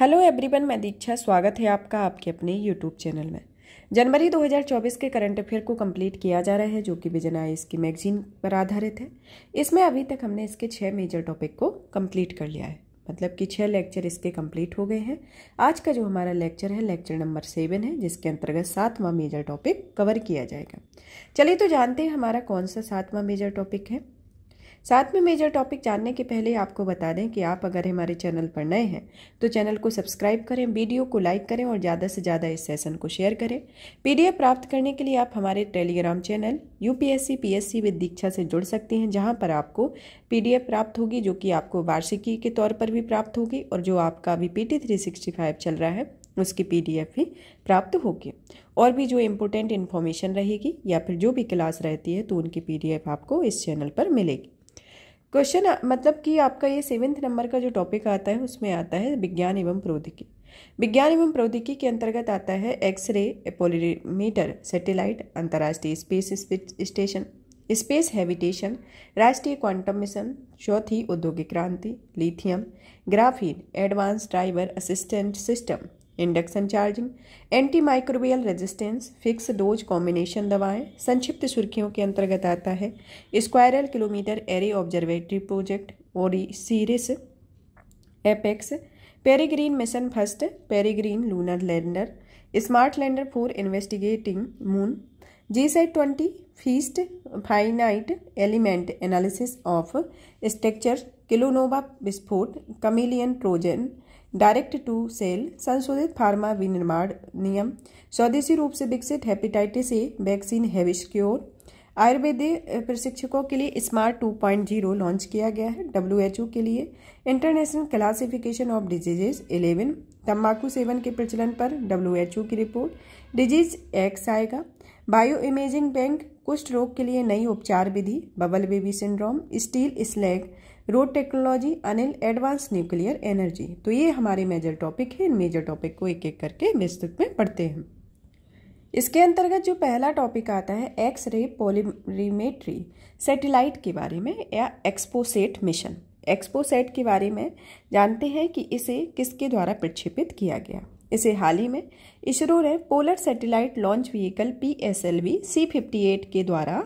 hello everyone मैं दीक्षा स्वागत है आपका आपके अपने यूट्यूब चैनल में जनवरी 2024 के करंट अफेयर को कंप्लीट किया जा रहा है जो कि विजन आई की मैगजीन पर आधारित है इसमें अभी तक हमने इसके छः मेजर टॉपिक को कंप्लीट कर लिया है मतलब कि छः लेक्चर इसके कंप्लीट हो गए हैं आज का जो हमारा लेक्चर है लेक्चर नंबर सेवन है जिसके अंतर्गत सातवां मेजर टॉपिक कवर किया जाएगा चलिए तो जानते हैं हमारा कौन सा सातवां मेजर टॉपिक है साथ में मेजर टॉपिक जानने के पहले आपको बता दें कि आप अगर हमारे चैनल पर नए हैं तो चैनल को सब्सक्राइब करें वीडियो को लाइक करें और ज़्यादा से ज़्यादा इस सेशन को शेयर करें पीडीएफ प्राप्त करने के लिए आप हमारे Telegram channel UPSC PSC with Diksha से जुड़ सकते हैं जहाँ पर आपको पी प्राप्त होगी जो कि आपको वार्षिकी के तौर पर भी प्राप्त होगी और जो आपका अभी पी टी चल रहा है उसकी पी भी प्राप्त होगी और भी जो इम्पोर्टेंट इन्फॉर्मेशन रहेगी या फिर जो भी क्लास रहती है तो उनकी पी आपको इस चैनल पर मिलेगी क्वेश्चन uh, मतलब कि आपका ये सेवेंथ नंबर का जो टॉपिक आता है उसमें आता है विज्ञान एवं प्रौद्योगिकी विज्ञान एवं प्रौद्योगिकी के अंतर्गत आता है एक्सरे पोलिमीटर सैटेलाइट अंतर्राष्ट्रीय स्पेस स्टेशन स्पेस हैबिटेशन राष्ट्रीय क्वांटम मिशन चौथी औद्योगिक क्रांति lithium graphene advance driver assistant system induction charging anti microbial resistance fix dose combination दवाएं संक्षिप्त सुर्खियों के अंतर्गत आता है square kilometre array observatory project और सीरिस apex Peregrine mission first Peregrine lunar lander smart lander for investigating moon ji set twenty feast finite element analysis of structure kilonova विस्फोट chameleon Trojan direct to cell संशोधित pharma विनिर्माण नियम स्वदेशी रूप से विकसित हेपेटाइटिस ए वैक्सीन हैविश आयुर्वेद आयुर्वेदिक प्रशिक्षकों के लिए स्मार्ट 2.0 लॉन्च किया गया है डब्ल्यू के लिए इंटरनेशनल क्लासिफिकेशन ऑफ डिजीजेज 11 तंबाकू सेवन के प्रचलन पर डब्ल्यू की रिपोर्ट डिजीज एक्स आएगा बायो इमेजिंग बैंक कुष्ठ रोग के लिए नई उपचार विधि bubble baby syndrome steel slag road technology Anil advance nuclear energy तो ये हमारे मेजर टॉपिक है इन मेजर टॉपिक को एक एक करके विस्तृत में पढ़ते हैं इसके अंतर्गत जो पहला टॉपिक आता है एक्स रे पोलिमेट्री सेटेलाइट के बारे में या एक्सपोसेट मिशन एक्सपोसेट के बारे में जानते हैं कि इसे किसके द्वारा प्रक्षेपित किया गया इसे हाल ही में इसरो ने polar satellite launch vehicle P S L V C fifty eight के द्वारा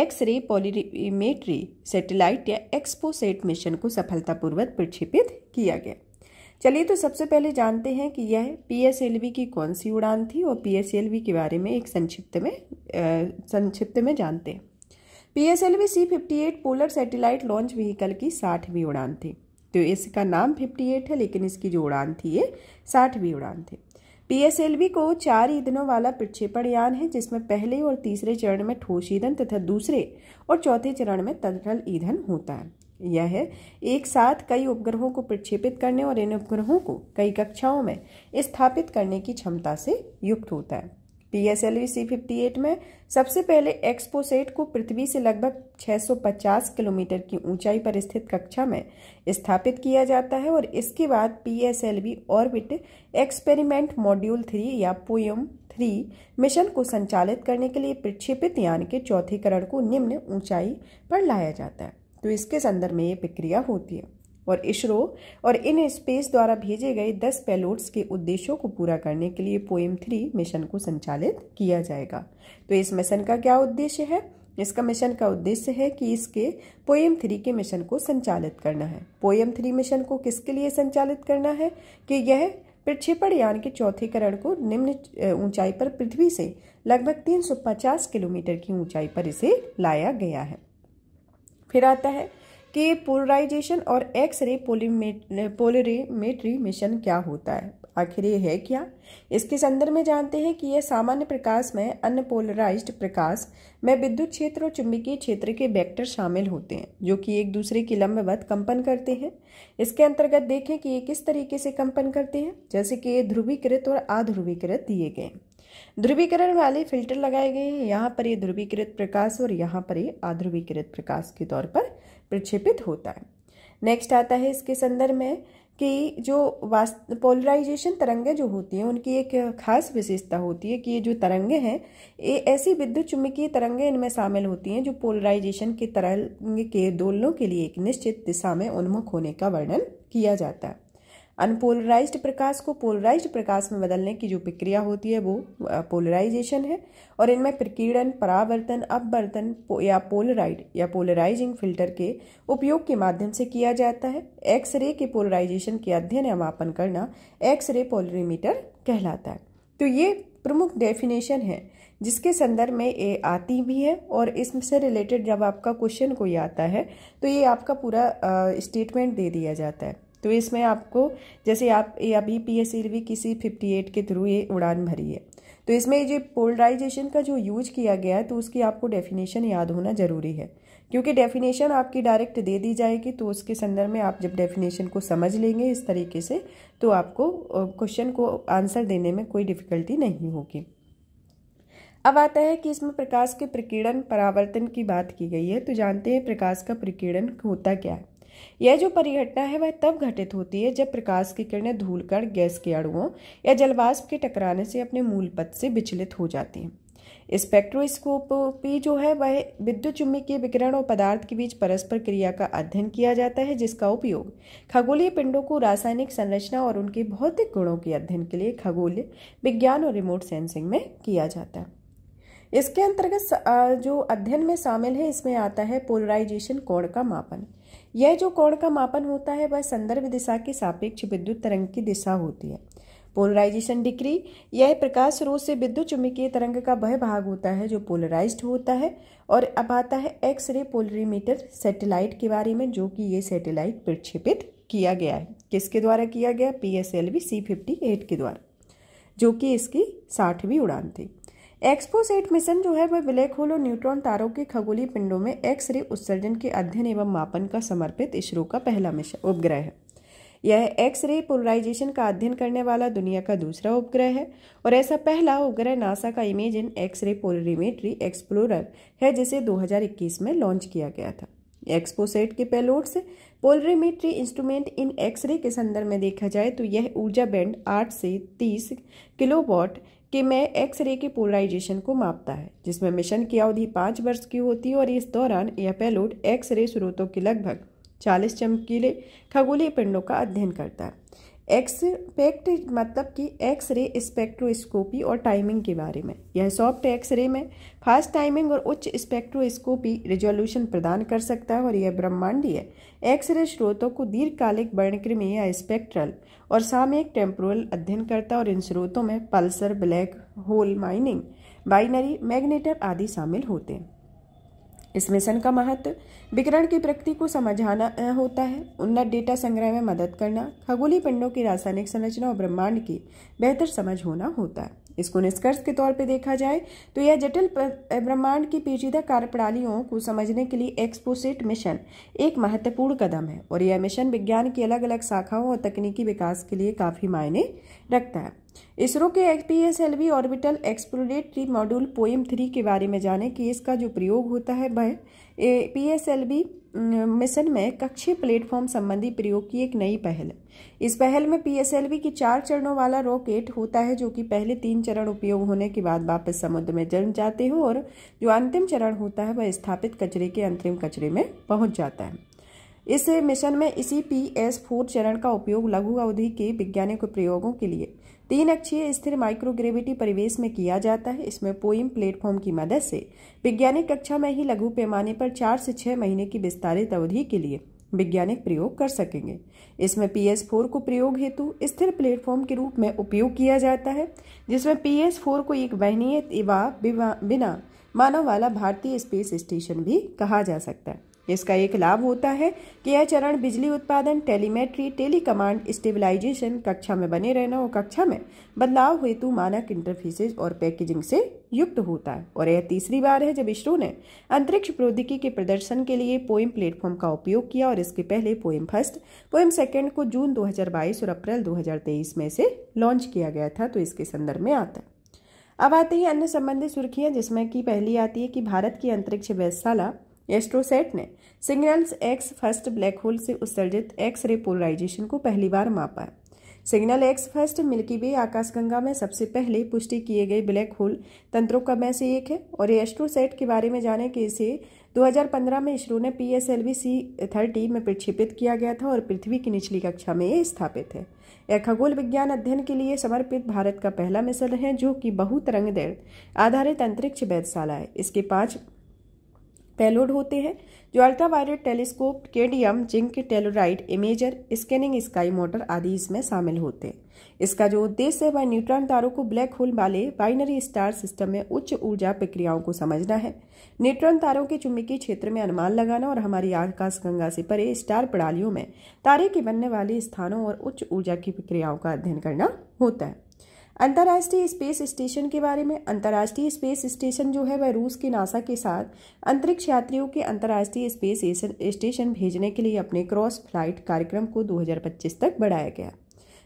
एक्स रे पॉलीमेट्री सैटेलाइट या एक्सपोसेट मिशन को सफलतापूर्वक प्रक्षेपित किया गया चलिए तो सबसे पहले जानते हैं कि यह पी की कौन सी उड़ान थी और पी के बारे में एक संक्षिप्त में संक्षिप्त में जानते हैं P S L V C fifty eight polar satellite launch vehicle की साठवीं उड़ान थी तो इसका नाम 58 है लेकिन इसकी जो उड़ान थी ये साठवीं उड़ान थी पी को चार ईंधनों वाला प्रक्षेपण यान है जिसमें पहले और तीसरे चरण में ठोस ईंधन तथा दूसरे और चौथे चरण में तरल ईंधन होता है यह है एक साथ कई उपग्रहों को प्रक्षेपित करने और इन उपग्रहों को कई कक्षाओं में स्थापित करने की क्षमता से युक्त होता है P S L V C fifty eight में सबसे पहले एक्सपोसेट को पृथ्वी से लगभग 650 किलोमीटर की ऊंचाई पर स्थित कक्षा में स्थापित किया जाता है और इसके बाद P S L V orbit experiment module three या पोयम थ्री मिशन को संचालित करने के लिए प्रक्षेपित यान के करण को निम्न ऊंचाई पर लाया जाता है तो इसके संदर्भ में ये प्रक्रिया होती है और इसरो और इन स्पेस द्वारा भेजे गए दस पेलोड्स के उद्देश्यों को पूरा करने के लिए पोएम थ्री मिशन को संचालित किया जाएगा तो इस मिशन का क्या उद्देश्य है इसका मिशन का उद्देश्य है कि इसके पोएम थ्री के मिशन को संचालित करना है पोएम थ्री मिशन को किसके लिए संचालित करना है कि यह प्रक्षेपण यान के चौथे करण को निम्न ऊंचाई पर पृथ्वी से लगभग 350 किलोमीटर की ऊंचाई पर इसे लाया गया है फिर आता है कि पोलराइजेशन और रे पोलरीमेट्री मिशन क्या होता है आखिर ये है क्या इसके संदर्भ में जानते हैं कि यह सामान्य प्रकाश में पोलराइज प्रकाश में विद्युत क्षेत्र और चुंबकीय क्षेत्र के वेक्टर शामिल होते हैं जो कि एक दूसरे की लंबवत कंपन करते हैं इसके अंतर्गत देखें कि ये किस तरीके से कंपन करते हैं जैसे कि ये ध्रुवीकृत और आध्रुवीकृत दिए गए ध्रुवीकरण वाले फिल्टर लगाए गए हैं यहाँ पर ये ध्रुवीकृत प्रकाश और यहाँ पर ये आध्रुवीकृत प्रकाश के तौर पर प्रक्षेपित होता है नेक्स्ट आता है इसके संदर्भ में कि जो पोलराइजेशन तरंगें जो होती हैं उनकी एक खास विशेषता होती है कि ये जो तरंगें हैं ये ऐसी विद्युत चुम्बकीय तरंगें इनमें शामिल होती हैं जो पोलराइजेशन के तरंग के दोलनों के लिए एक निश्चित दिशा में उन्मुख होने का वर्णन किया जाता है अनपोलराइज्ड प्रकाश को पोलराइज्ड प्रकाश में बदलने की जो प्रक्रिया होती है वो पोलराइजेशन है और इनमें प्रकीर्णन परावर्तन अपवर्तन पो, या पोलराइड या पोलराइजिंग फिल्टर के उपयोग के माध्यम से किया जाता है एक्स रे के पोलराइजेशन के अध्ययन या मापन करना एक्स रे पोलरीमीटर कहलाता है तो ये प्रमुख डेफिनेशन है जिसके संदर्भ में ये आती भी है और इससे रिलेटेड जब आपका क्वेश्चन कोई आता है तो ये आपका पूरा स्टेटमेंट दे दिया जाता है तो इसमें आपको जैसे आप अभी पी एस किसी एट के थ्रू ये उड़ान भरी है तो इसमें जो पोलराइजेशन का जो यूज किया गया है तो उसकी आपको डेफिनेशन याद होना ज़रूरी है क्योंकि डेफिनेशन आपकी डायरेक्ट दे दी जाएगी तो उसके संदर्भ में आप जब डेफिनेशन को समझ लेंगे इस तरीके से तो आपको क्वेश्चन को आंसर देने में कोई डिफ़िकल्टी नहीं होगी अब आता है कि इसमें प्रकाश के प्रकीर्णन परावर्तन की बात की गई है तो जानते हैं प्रकाश का प्रकीर्णन होता क्या है यह जो परिघटना है वह तब घटित होती है जब प्रकाश की किरणें धूल कण गैस के अणुओं या जलवाष्प के टकराने से अपने मूल पथ से विचलित हो जाती हैं स्पेक्ट्रोस्कोप स्पेक्ट्रोस्कोपी जो है वह विद्युत चुम्बकीय विकिरण और पदार्थ के बीच परस्पर क्रिया का अध्ययन किया जाता है जिसका उपयोग खगोलीय पिंडों को रासायनिक संरचना और उनके भौतिक गुणों के अध्ययन के लिए खगोल विज्ञान और रिमोट सेंसिंग में किया जाता है इसके अंतर्गत जो अध्ययन में शामिल है इसमें आता है पोलराइजेशन कोण का मापन यह जो कोण का मापन होता है वह संदर्भ दिशा के सापेक्ष विद्युत तरंग की दिशा होती है पोलराइजेशन डिग्री यह प्रकाश स्रोत से विद्युत चुंबकीय तरंग का वह भाग होता है जो पोलराइज्ड होता है और अब आता है एक्स रे पोलरीमीटर सैटेलाइट के बारे में जो कि ये सैटेलाइट प्रक्षेपित किया गया है किसके द्वारा किया गया P S L V C fifty eight के द्वारा जो कि इसकी साठवीं उड़ान थी एक्सपोसेट मिशन जो है वह ब्लैक होल और न्यूट्रॉन तारों के खगोलीय पिंडों में एक्स रे उत्सर्जन के अध्ययन एवं मापन का समर्पित इसरो का पहला मिशन उपग्रह है यह एक्स रे पोलराइजेशन का अध्ययन करने वाला दुनिया का दूसरा उपग्रह है और ऐसा पहला उपग्रह नासा का imaging X ray polarimetry explorer है जिसे 2021 में लॉन्च किया गया था एक्सपोसेट के पेलोड से पोलरीमेट्री इंस्ट्रूमेंट इन एक्सरे के संदर्भ में देखा जाए तो यह ऊर्जा बैंड 8 से 30 किलोवाट कि मैं एक्सरे के पोलराइजेशन को मापता है जिसमें मिशन की अवधि पाँच वर्ष की होती है और इस दौरान यह एक्स एक्सरे स्रोतों के लगभग चालीस चमकीले खगोलीय पिंडों का अध्ययन करता है एक्सपेक्ट मतलब कि एक्सरे स्पेक्ट्रोस्कोपी और टाइमिंग के बारे में यह सॉफ्ट एक्सरे में फास्ट टाइमिंग और उच्च स्पेक्ट्रोस्कोपी रिजोल्यूशन प्रदान कर सकता है और यह ब्रह्मांडीय एक्सरे स्रोतों को दीर्घकालिक वर्णक्रमीय या स्पेक्ट्रल और सामयिक टेम्पोरल अध्ययन करता और इन स्रोतों में pulsar black hole mining binary magnetar आदि शामिल होते हैं इस मिशन का महत्व विकरण की प्रकृति को समझाना होता है उन्नत डेटा संग्रह में मदद करना खगोलीय पिंडों की रासायनिक संरचना और ब्रह्मांड की बेहतर समझ होना होता है इसको निष्कर्ष के तौर पर देखा जाए तो यह जटिल ब्रह्मांड की पेचीदा कार्यप्रणालियों को समझने के लिए एक्सपोसेट मिशन एक महत्वपूर्ण कदम है और यह मिशन विज्ञान की अलग अलग शाखाओं और तकनीकी विकास के लिए काफ़ी मायने रखता है इसरो के X P S L V orbital exploratory module POEM three के बारे में जाने कि इसका जो प्रयोग होता है वह P S L V mission में कक्षीय प्लेटफॉर्म संबंधी प्रयोग की एक नई पहल है इस पहल में पी एस एल वी की चार चरणों वाला रॉकेट होता है जो कि पहले तीन चरण उपयोग होने के बाद वापस समुद्र में जम जाते हैं और जो अंतिम चरण होता है वह स्थापित कचरे के अंतरिम कचरे में पहुंच जाता है इस मिशन में इसी पी एस फोर चरण का उपयोग लघु अवधि के वैज्ञानिक प्रयोगों के लिए तीन अक्षीय स्थिर माइक्रोग्रेविटी परिवेश में किया जाता है इसमें पोइम प्लेटफॉर्म की मदद से वैज्ञानिक कक्षा में ही लघु पैमाने पर चार से छह महीने की विस्तारित अवधि के लिए वैज्ञानिक प्रयोग कर सकेंगे इसमें पी एस फोर को प्रयोग हेतु स्थिर प्लेटफॉर्म के रूप में उपयोग किया जाता है जिसमें पी एस फोर को एक वहनीय बिना मानव वाला भारतीय स्पेस स्टेशन भी कहा जा सकता है इसका एक लाभ होता है कि यह चरण बिजली उत्पादन टेलीमेट्री टेली कमांड स्टेबलाइजेशन कक्षा में बने रहना और कक्षा में बदलाव हेतु मानक इंटरफेसेज और पैकेजिंग से युक्त होता है और यह तीसरी बार है जब इसरो ने अंतरिक्ष प्रौद्योगिकी के प्रदर्शन के लिए पोएम प्लेटफॉर्म का उपयोग किया और इसके पहले पोएम फर्स्ट पोएम सेकेंड को जून दो और अप्रैल दो में से लॉन्च किया गया था तो इसके संदर्भ में आता है अब आते है अन्य संबंधित सुर्खियां जिसमें कि पहली आती है कि भारत की अंतरिक्ष व्यवसाला एस्ट्रोसेट ने Cygnus X first black hole से उत्सर्जित एक्स रे पोलराइजेशन को पहली बार मापा Cygnus X first Milky Way आकाशगंगा में सबसे पहले पुष्टि किए गए ब्लैक होल तंत्रों का में से एक है और ये एस्ट्रोसेट के बारे में जाने के इसे 2015 में इसरो ने P S L V C thirty में प्रक्षेपित किया गया था और पृथ्वी की निचली कक्षा में ये स्थापित है यह खगोल विज्ञान अध्ययन के लिए समर्पित भारत का पहला मिसल है जो कि बहुत बहुतरंग आधारित अंतरिक्ष वैधशाला है इसके पाँच पेलोड होते हैं जो ultraviolet telescope cadmium zinc telluride imager scanning sky monitor आदि इसमें शामिल होते हैं इसका जो उद्देश्य है वह न्यूट्रॉन तारों को ब्लैक होल वाले बाइनरी स्टार सिस्टम में उच्च ऊर्जा प्रक्रियाओं को समझना है न्यूट्रॉन तारों के चुंबकीय क्षेत्र में अनुमान लगाना और हमारी आकाश गंगा से परे स्टार प्रणालियों में तारे के बनने वाले स्थानों और उच्च ऊर्जा की प्रक्रियाओं का अध्ययन करना होता है अंतर्राष्ट्रीय स्पेस स्टेशन के बारे में अंतर्राष्ट्रीय स्पेस स्टेशन जो है वह रूस के नासा के साथ अंतरिक्ष यात्रियों के अंतर्राष्ट्रीय स्पेस स्टेशन भेजने के लिए अपने क्रॉस फ्लाइट कार्यक्रम को 2025 तक बढ़ाया गया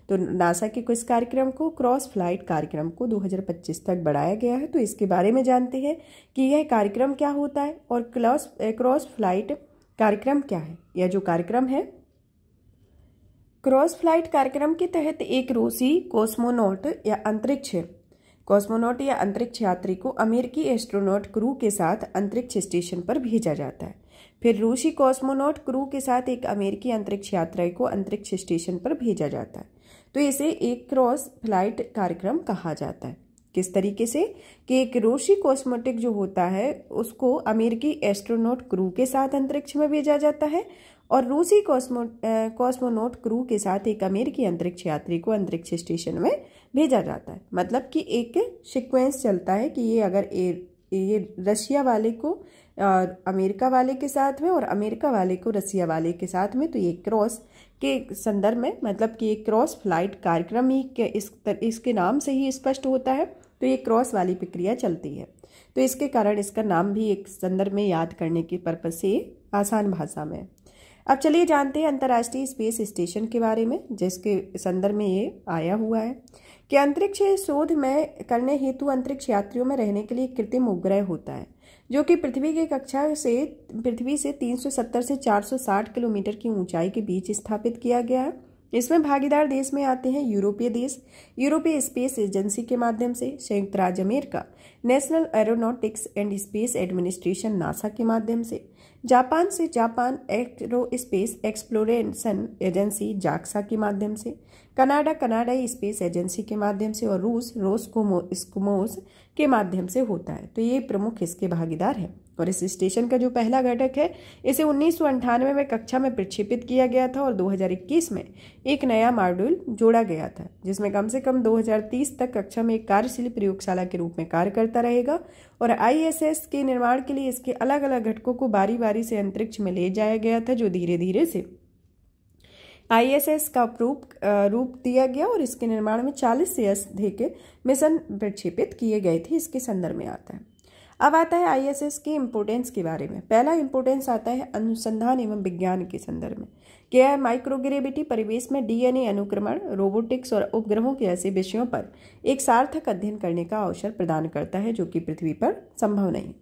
तो नासा के किस कार्यक्रम को क्रॉस फ्लाइट कार्यक्रम को 2025 तक बढ़ाया गया है तो इसके बारे में जानते हैं कि यह कार्यक्रम क्या होता है और क्रॉस क्रॉस फ्लाइट कार्यक्रम क्या है यह जो कार्यक्रम है क्रॉस फ्लाइट कार्यक्रम के तहत एक रूसी कॉस्मोनोट या अंतरिक्ष कॉस्मोनोट या अंतरिक्ष यात्री को अमेरिकी एस्ट्रोनॉट क्रू के साथ अंतरिक्ष स्टेशन पर भेजा जाता है फिर रूसी कॉस्मोनोट क्रू के साथ एक अमेरिकी अंतरिक्ष यात्री को अंतरिक्ष स्टेशन पर भेजा जाता है तो इसे एक क्रॉस फ्लाइट कार्यक्रम कहा जाता है किस तरीके से कि एक रूसी कॉस्मोटिक जो होता है उसको अमेरिकी एस्ट्रोनॉट क्रू के साथ अंतरिक्ष में भेजा जाता है और रूसी कॉस्मो कॉस्मोनोट क्रू के साथ एक अमेरिकी अंतरिक्ष यात्री को अंतरिक्ष स्टेशन में भेजा जाता है मतलब कि एक सिक्वेंस चलता है कि ये अगर ए, ये रशिया वाले को और अमेरिका वाले के साथ में और अमेरिका वाले को रसिया वाले के साथ में तो ये क्रॉस के संदर्भ में मतलब कि ये क्रॉस फ्लाइट कार्यक्रम ही इस तर, इसके नाम से ही स्पष्ट होता है तो ये क्रॉस वाली प्रक्रिया चलती है तो इसके कारण इसका नाम भी एक संदर्भ में याद करने के पर्पज से आसान भाषा में अब चलिए जानते हैं अंतर्राष्ट्रीय स्पेस स्टेशन के बारे में जिसके संदर्भ में ये आया हुआ है कि अंतरिक्ष शोध में करने हेतु अंतरिक्ष यात्रियों में रहने के लिए कृत्रिम उपग्रह होता है जो कि पृथ्वी की कक्षा से पृथ्वी से 370 से 460 किलोमीटर की ऊंचाई के बीच स्थापित किया गया है इसमें भागीदार देश में आते हैं यूरोपीय देश यूरोपीय स्पेस एजेंसी के माध्यम से संयुक्त राज्य America national aeronautics and space administration NASA के माध्यम से जापान से Japan aerospace exploration agency JAXA के माध्यम से कनाडा कनाडाई स्पेस एजेंसी के माध्यम से और रूस रोस्कोमो स्कोमोस के माध्यम से होता है तो ये प्रमुख इसके भागीदार हैं और इस स्टेशन का जो पहला घटक है इसे उन्नीस में कक्षा में प्रक्षेपित किया गया था और 2021 में एक नया मॉड्यूल जोड़ा गया था जिसमें कम से कम 2030 तक कक्षा में एक कार्यशील प्रयोगशाला के रूप में कार्य करता रहेगा और आईएसएस के निर्माण के लिए इसके अलग अलग घटकों को बारी बारी से अंतरिक्ष में ले जाया गया था जो धीरे धीरे से आईएसएस का रूप रूप दिया गया और इसके निर्माण में चालीस से अधिक मिशन प्रक्षेपित किए गए थे इसके संदर्भ में आता है अब आता है आईएसएस के इम्पोर्टेंस के बारे में पहला इम्पोर्टेंस आता है अनुसंधान एवं विज्ञान के संदर्भ में क्या है माइक्रोग्रेविटी परिवेश में डीएनए अनुक्रमण रोबोटिक्स और उपग्रहों के ऐसे विषयों पर एक सार्थक अध्ययन करने का अवसर प्रदान करता है जो कि पृथ्वी पर संभव नहीं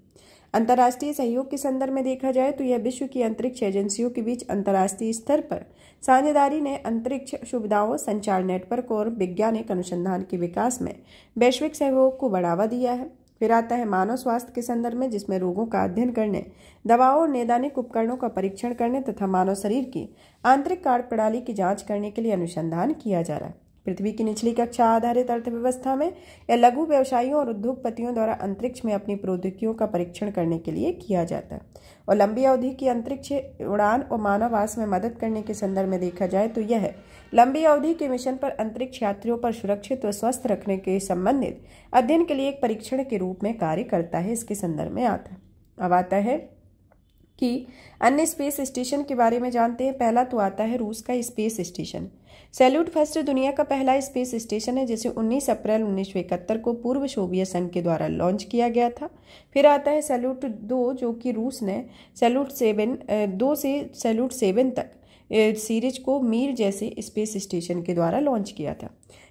अंतर्राष्ट्रीय सहयोग के संदर्भ में देखा जाए तो यह विश्व की अंतरिक्ष एजेंसियों के बीच अंतर्राष्ट्रीय स्तर पर साझेदारी ने अंतरिक्ष सुविधाओं संचार नेटवर्क और वैज्ञानिक अनुसंधान के विकास में वैश्विक सहयोग को बढ़ावा दिया है फिर आता है मानव स्वास्थ्य के संदर्भ में जिसमें रोगों का अध्ययन करने दवाओं और नैदानिक उपकरणों का परीक्षण करने तथा मानव शरीर की आंतरिक कार्य प्रणाली की जांच करने के लिए अनुसंधान किया जा रहा है पृथ्वी की निचली कक्षा आधारित अर्थव्यवस्था में या लघु व्यवसायियों और उद्योगपतियों द्वारा अंतरिक्ष में अपनी प्रौद्योगिकियों का परीक्षण करने के लिए किया जाता है और लंबी अवधि की अंतरिक्ष उड़ान और मानववास में मदद करने के संदर्भ में देखा जाए तो यह लंबी अवधि के मिशन पर अंतरिक्ष यात्रियों पर सुरक्षित व स्वस्थ रखने के संबंधित अध्ययन के लिए एक परीक्षण के रूप में कार्य करता है इसके संदर्भ में आता है अब आता है कि अन्य स्पेस स्टेशन के बारे में जानते हैं पहला तो आता है रूस का स्पेस स्टेशन सैल्यूट फर्स्ट दुनिया का पहला स्पेस स्टेशन है जिसे 19 अप्रैल उन्नीस को पूर्व सोवियत संघ के द्वारा लॉन्च किया गया था फिर आता है सैल्यूट दो जो कि रूस ने सैल्यूट सेवन दो से सैल्यूट सेवन तक सीरीज को मीर जैसे स्पेस स्टेशन के द्वारा लॉन्च किया था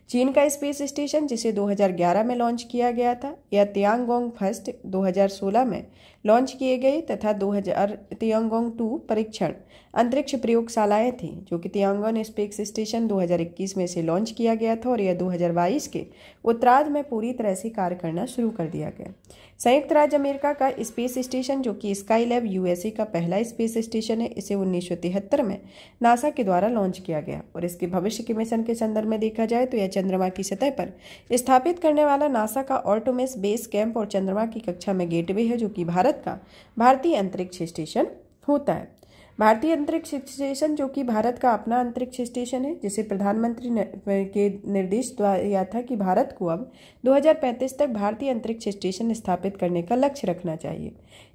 चीन का स्पेस स्टेशन जिसे 2011 में लॉन्च किया गया था या तियांगोंग फर्स्ट 2016 में लॉन्च किए गए तथा 2000 तियांगोंग टू परीक्षण अंतरिक्ष प्रयोगशालाएं थीं जो कि तियांगोंग स्पेस स्टेशन 2021 में से लॉन्च किया गया था और यह 2022 के उत्तरार्ध में पूरी तरह से कार्य करना शुरू कर दिया गया संयुक्त राज्य अमेरिका का स्पेस स्टेशन जो कि स्काई लैब यूएसए का पहला स्पेस स्टेशन है इसे उन्नीस में नासा के द्वारा लॉन्च किया गया और इसके भविष्य के मिशन के संदर्भ में देखा जाए तो यह चंद्रमा की सतह पर स्थापित करने वाला नासा का ऑटोमेस बेस कैंप और चंद्रमा की कक्षा में गेटवे है जो कि भारत भारत का भारतीय अंतरिक्ष स्टेशन होता है भारतीय अंतरिक्ष स्टेशन जो कि भारत का अपना अंतरिक्ष स्टेशन है जिसे प्रधानमंत्री के निर्देश दिया था कि भारत को अब 2035 तक भारतीय अंतरिक्ष स्टेशन स्थापित करने का लक्ष्य रखना चाहिए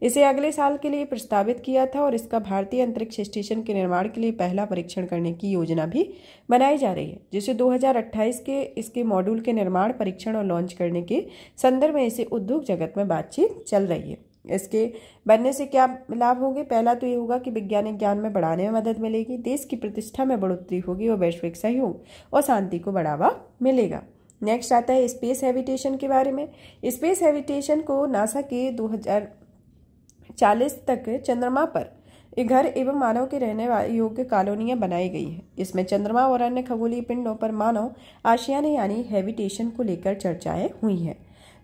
इसे अगले साल के लिए प्रस्तावित किया था और इसका भारतीय अंतरिक्ष स्टेशन के निर्माण के लिए पहला परीक्षण करने की योजना भी बनाई जा रही है जिसे दो के इसके मॉड्यूल के निर्माण परीक्षण और लॉन्च करने के संदर्भ में इसे उद्योग जगत में बातचीत चल रही है इसके बनने से क्या लाभ होंगे पहला तो ये होगा कि वैज्ञानिक ज्ञान में बढ़ाने में मदद मिलेगी देश की प्रतिष्ठा में बढ़ोतरी होगी और वैश्विक सहयोग और शांति को बढ़ावा मिलेगा नेक्स्ट आता है स्पेस हैबिटेशन के बारे में स्पेस हैबिटेशन को नासा के 2040 तक चंद्रमा पर घर एवं मानव के रहने योग्य कॉलोनियां बनाई गई हैं इसमें चंद्रमा और अन्य खगोलीय पिंडों पर मानव आशियाने यानी हैबिटेशन को लेकर चर्चाएं हुई हैं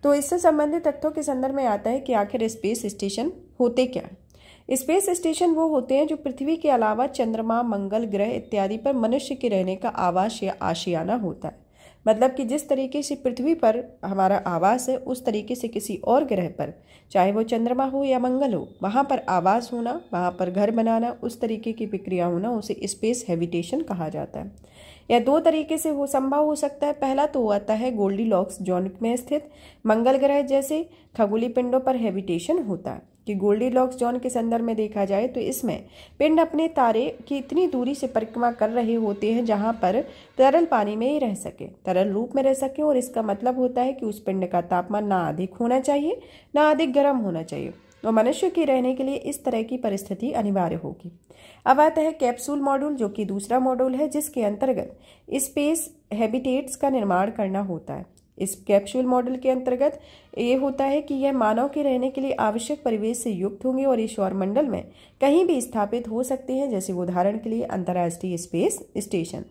तो इससे संबंधित तथ्यों के संदर्भ में आता है कि आखिर स्पेस स्टेशन होते क्या है स्पेस स्टेशन वो होते हैं जो पृथ्वी के अलावा चंद्रमा मंगल ग्रह इत्यादि पर मनुष्य के रहने का आवास या आशियाना होता है मतलब कि जिस तरीके से पृथ्वी पर हमारा आवास है उस तरीके से किसी और ग्रह पर चाहे वो चंद्रमा हो या मंगल हो वहाँ पर आवास होना वहाँ पर घर बनाना उस तरीके की प्रक्रिया होना उसे स्पेस हैबिटेशन कहा जाता है यह दो तरीके से हो संभव हो सकता है पहला तो आता है गोल्डी लॉक्स जोन में स्थित मंगल ग्रह जैसे खगोली पिंडों पर हैबिटेशन होता है कि गोल्डी लॉक्स जोन के संदर्भ में देखा जाए तो इसमें पिंड अपने तारे की इतनी दूरी से परिक्रमा कर रहे होते हैं जहां पर तरल पानी में ही रह सके तरल रूप में रह सके और इसका मतलब होता है कि उस पिंड का तापमान ना अधिक होना चाहिए ना अधिक गर्म होना चाहिए तो मनुष्य के रहने के लिए इस तरह की परिस्थिति अनिवार्य होगी अब आता है कैप्सूल मॉड्यूल जो कि दूसरा मॉड्यूल है जिसके अंतर्गत स्पेस हैबिटेट्स का निर्माण करना होता है इस कैप्सूल मॉडल के अंतर्गत ये होता है कि यह मानव के रहने के लिए आवश्यक परिवेश से युक्त होंगे और ईश्वर मंडल में कहीं भी स्थापित हो सकते हैं जैसे उदाहरण के लिए अंतर्राष्ट्रीय स्पेस स्टेशन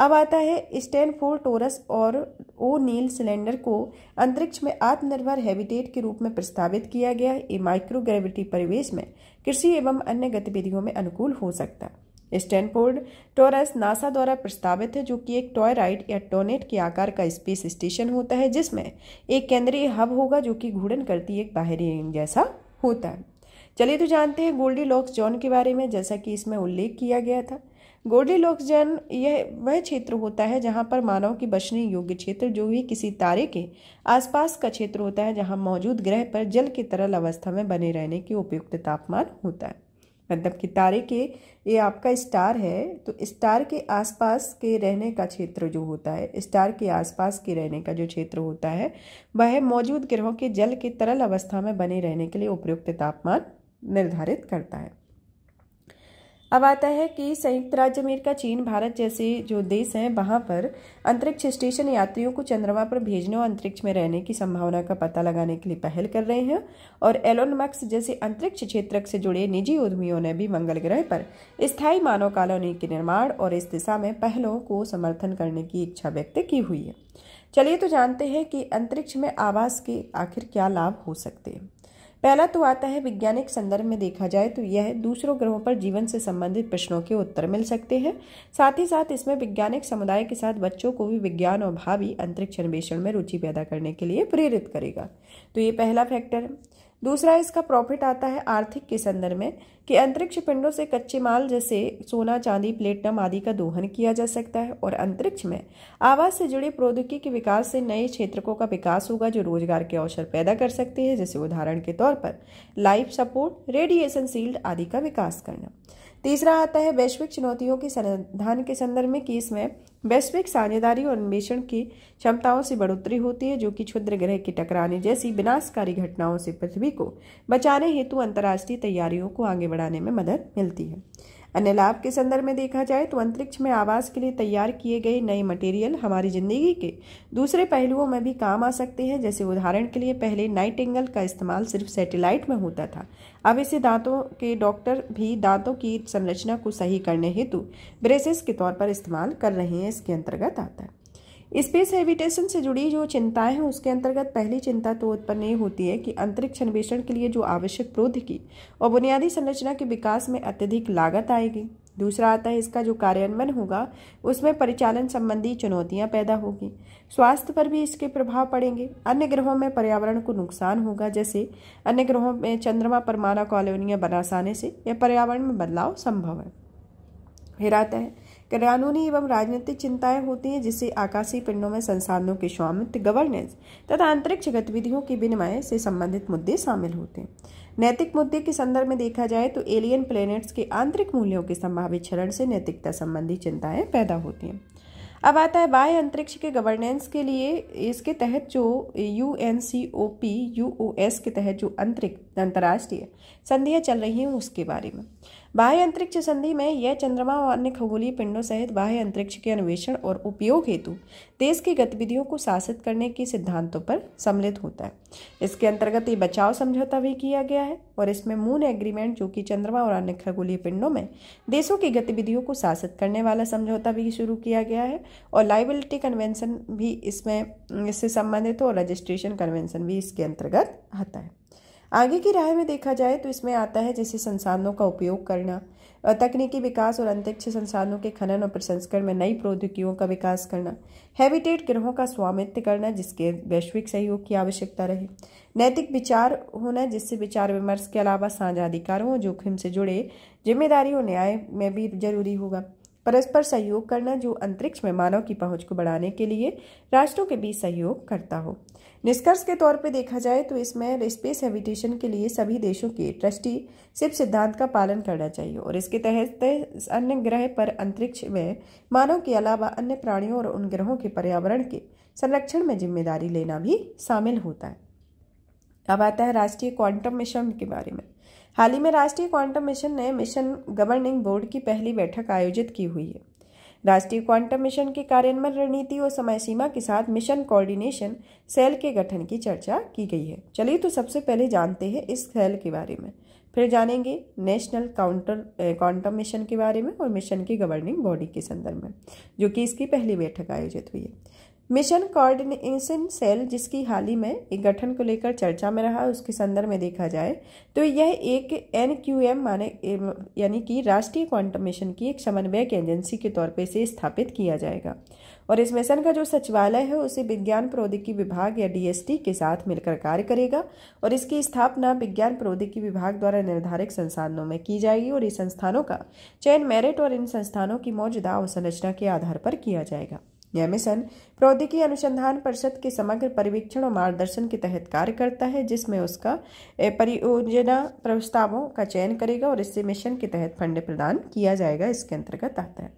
अब आता है स्टैनफोर्ड टोरस और ओ नील सिलेंडर को अंतरिक्ष में आत्मनिर्भर हैबिटेट के रूप में प्रस्तावित किया गया ये माइक्रोग्रेविटी परिवेश में कृषि एवं अन्य गतिविधियों में अनुकूल हो सकता स्टैनफोर्ड टोरस नासा द्वारा प्रस्तावित है जो कि एक टॉय राइड या टोनेट के आकार का स्पेस स्टेशन होता है जिसमें एक केंद्रीय हब होगा जो कि घूर्णन करती एक बाहरी रिंग जैसा होता है चलिए तो जानते हैं गोल्डी लॉक्स जोन के बारे में जैसा कि इसमें उल्लेख किया गया था लोक जैन यह वह क्षेत्र होता है जहाँ पर मानव की बचने योग्य क्षेत्र जो भी किसी तारे के आसपास का क्षेत्र होता है जहाँ मौजूद ग्रह पर जल की तरल अवस्था में बने रहने की उपयुक्त तापमान होता है मतलब कि तारे के ये आपका स्टार है तो स्टार के आसपास के रहने का क्षेत्र जो होता है स्टार के आसपास के रहने का जो क्षेत्र होता है वह मौजूद ग्रहों के जल के तरल अवस्था में बने रहने के लिए उपयुक्त तापमान निर्धारित करता है अब आता है कि संयुक्त राज्य अमेरिका चीन भारत जैसे जो देश हैं वहाँ पर अंतरिक्ष स्टेशन यात्रियों को चंद्रमा पर भेजने और अंतरिक्ष में रहने की संभावना का पता लगाने के लिए पहल कर रहे हैं और एलोन मक्स जैसे अंतरिक्ष क्षेत्र से जुड़े निजी उद्यमियों ने भी मंगल ग्रह पर स्थायी मानव कॉलोनी के निर्माण और इस दिशा में पहलों को समर्थन करने की इच्छा व्यक्त की हुई है चलिए तो जानते हैं कि अंतरिक्ष में आवास के आखिर क्या लाभ हो सकते हैं पहला तो आता है वैज्ञानिक संदर्भ में देखा जाए तो यह दूसरों ग्रहों पर जीवन से संबंधित प्रश्नों के उत्तर मिल सकते हैं साथ ही साथ इसमें वैज्ञानिक समुदाय के साथ बच्चों को भी विज्ञान और भावी अंतरिक्ष अन्वेषण में रुचि पैदा करने के लिए प्रेरित करेगा तो ये पहला फैक्टर है दूसरा इसका प्रॉफिट आता है आर्थिक के संदर्भ में कि अंतरिक्ष पिंडों से कच्चे माल जैसे सोना चांदी प्लेटिनम आदि का दोहन किया जा सकता है और अंतरिक्ष में आवास से जुड़े प्रौद्योगिकी के विकास से नए क्षेत्रों का विकास होगा जो रोजगार के अवसर पैदा कर सकते हैं जैसे उदाहरण के तौर पर लाइफ सपोर्ट रेडिएशन सील्ड आदि का विकास करना तीसरा आता है वैश्विक चुनौतियों के समाधान के संदर्भ में कि इसमें वैश्विक साझेदारी और अन्वेषण की क्षमताओं से बढ़ोतरी होती है जो कि क्षुद्र ग्रह के टकराने जैसी विनाशकारी घटनाओं से पृथ्वी को बचाने हेतु अंतर्राष्ट्रीय तैयारियों को आगे बढ़ाने में मदद मिलती है अन्य लाभ के संदर्भ में देखा जाए तो अंतरिक्ष में आवास के लिए तैयार किए गए नए मटेरियल हमारी जिंदगी के दूसरे पहलुओं में भी काम आ सकते हैं जैसे उदाहरण के लिए पहले नाइट एंगल का इस्तेमाल सिर्फ सैटेलाइट में होता था अब इसे दांतों के डॉक्टर भी दांतों की संरचना को सही करने हेतु ब्रेसेस के तौर पर इस्तेमाल कर रहे हैं इसके अंतर्गत आता है स्पेस हैबिटेशन से जुड़ी जो चिंताएं हैं उसके अंतर्गत पहली चिंता तो उत्पन्न ये होती है कि अंतरिक्ष अन्वेषण के लिए जो आवश्यक प्रोध की और बुनियादी संरचना के विकास में अत्यधिक लागत आएगी दूसरा आता है इसका जो कार्यान्वयन होगा उसमें परिचालन संबंधी चुनौतियां पैदा होगी स्वास्थ्य पर भी इसके प्रभाव पड़ेंगे अन्य ग्रहों में पर्यावरण को नुकसान होगा जैसे अन्य ग्रहों में चंद्रमा पर मानव कॉलोनियाँ बनासाने से यह पर्यावरण में बदलाव संभव है फिर आता है कानूनी एवं राजनीतिक चिंताएं होती हैं जिससे आकाशीय पिंडों में संसाधनों के स्वामित्व गवर्नेंस तथा अंतरिक्ष गतिविधियों के विनिमय से संबंधित मुद्दे शामिल होते हैं नैतिक मुद्दे के संदर्भ में देखा जाए तो एलियन प्लैनेट्स के आंतरिक मूल्यों के संभावित क्षरण से नैतिकता संबंधी चिंताएं पैदा होती हैं अब आता है बाह्य अंतरिक्ष के गवर्नेंस के लिए इसके तहत जो U N C O P U O S के तहत जो अंतरिक्ष अंतर्राष्ट्रीय संधियाँ चल रही हैं उसके बारे में बाह्य अंतरिक्ष संधि में यह चंद्रमा और अन्य खगोलीय पिंडों सहित बाह्य अंतरिक्ष के अन्वेषण और उपयोग हेतु देश की गतिविधियों को शासित करने के सिद्धांतों पर सम्मिलित होता है इसके अंतर्गत ये बचाव समझौता भी किया गया है और इसमें मून एग्रीमेंट जो कि चंद्रमा और अन्य खगोलीय पिंडों में देशों की गतिविधियों को शासित करने वाला समझौता भी शुरू किया गया है और लाइबिलिटी कन्वेंशन भी इसमें इससे संबंधित हो और रजिस्ट्रेशन कन्वेंशन भी इसके अंतर्गत आता है आगे की राय में देखा जाए तो इसमें आता है जैसे संसाधनों का उपयोग करना तकनीकी विकास और अंतरिक्ष संसाधनों के खनन और प्रसंस्करण में नई प्रौद्योगिकियों का विकास करना हैबिटेट ग्रहों का स्वामित्व करना जिसके वैश्विक सहयोग की आवश्यकता रहे नैतिक विचार होना जिससे विचार विमर्श के अलावा साझा अधिकारों और जोखिम से जुड़े जिम्मेदारी और न्याय में भी जरूरी होगा परस्पर सहयोग करना जो अंतरिक्ष में मानव की पहुंच को बढ़ाने के लिए राष्ट्रों के बीच सहयोग करता हो निष्कर्ष के तौर पर देखा जाए तो इसमें स्पेस हैबिटेशन के लिए सभी देशों के ट्रस्टी सिर्फ सिद्धांत का पालन करना चाहिए और इसके तहत अन्य ग्रह पर अंतरिक्ष में मानव के अलावा अन्य प्राणियों और उन ग्रहों के पर्यावरण के संरक्षण में जिम्मेदारी लेना भी शामिल होता है अब आता है राष्ट्रीय क्वांटम मिशन के बारे में हाल ही में राष्ट्रीय क्वांटम मिशन ने मिशन गवर्निंग बोर्ड की पहली बैठक आयोजित की हुई है राष्ट्रीय क्वांटम मिशन के कार्यान्वयन रणनीति और समय सीमा के साथ मिशन कोऑर्डिनेशन सेल के गठन की चर्चा की गई है चलिए तो सबसे पहले जानते हैं इस सेल के बारे में फिर जानेंगे नेशनल काउंटर क्वांटम मिशन के बारे में और मिशन की गवर्निंग बॉडी के संदर्भ में जो कि इसकी पहली बैठक आयोजित हुई है मिशन कोऑर्डिनेशन सेल जिसकी हाल ही में एक गठन को लेकर चर्चा में रहा उसके संदर्भ में देखा जाए तो यह एक एन क्यू एम माने यानी कि राष्ट्रीय क्वांटम मिशन की एक समन्वयक एजेंसी के तौर पर इसे स्थापित किया जाएगा और इस मिशन का जो सचिवालय है उसे विज्ञान प्रौद्योगिकी विभाग या डीएसटी के साथ मिलकर कार्य करेगा और इसकी स्थापना विज्ञान प्रौद्योगिकी विभाग द्वारा निर्धारित संसाधनों में की जाएगी और इन संस्थानों का चयन मेरिट और इन संस्थानों की मौजूदा अवसंरचना के आधार पर किया जाएगा यह मिशन प्रौद्योगिकी अनुसंधान परिषद के समग्र परिवीक्षण और मार्गदर्शन के तहत कार्य करता है जिसमें उसका परियोजना प्रस्तावों का चयन करेगा और इससे मिशन के तहत फंड प्रदान किया जाएगा इसके अंतर्गत आता है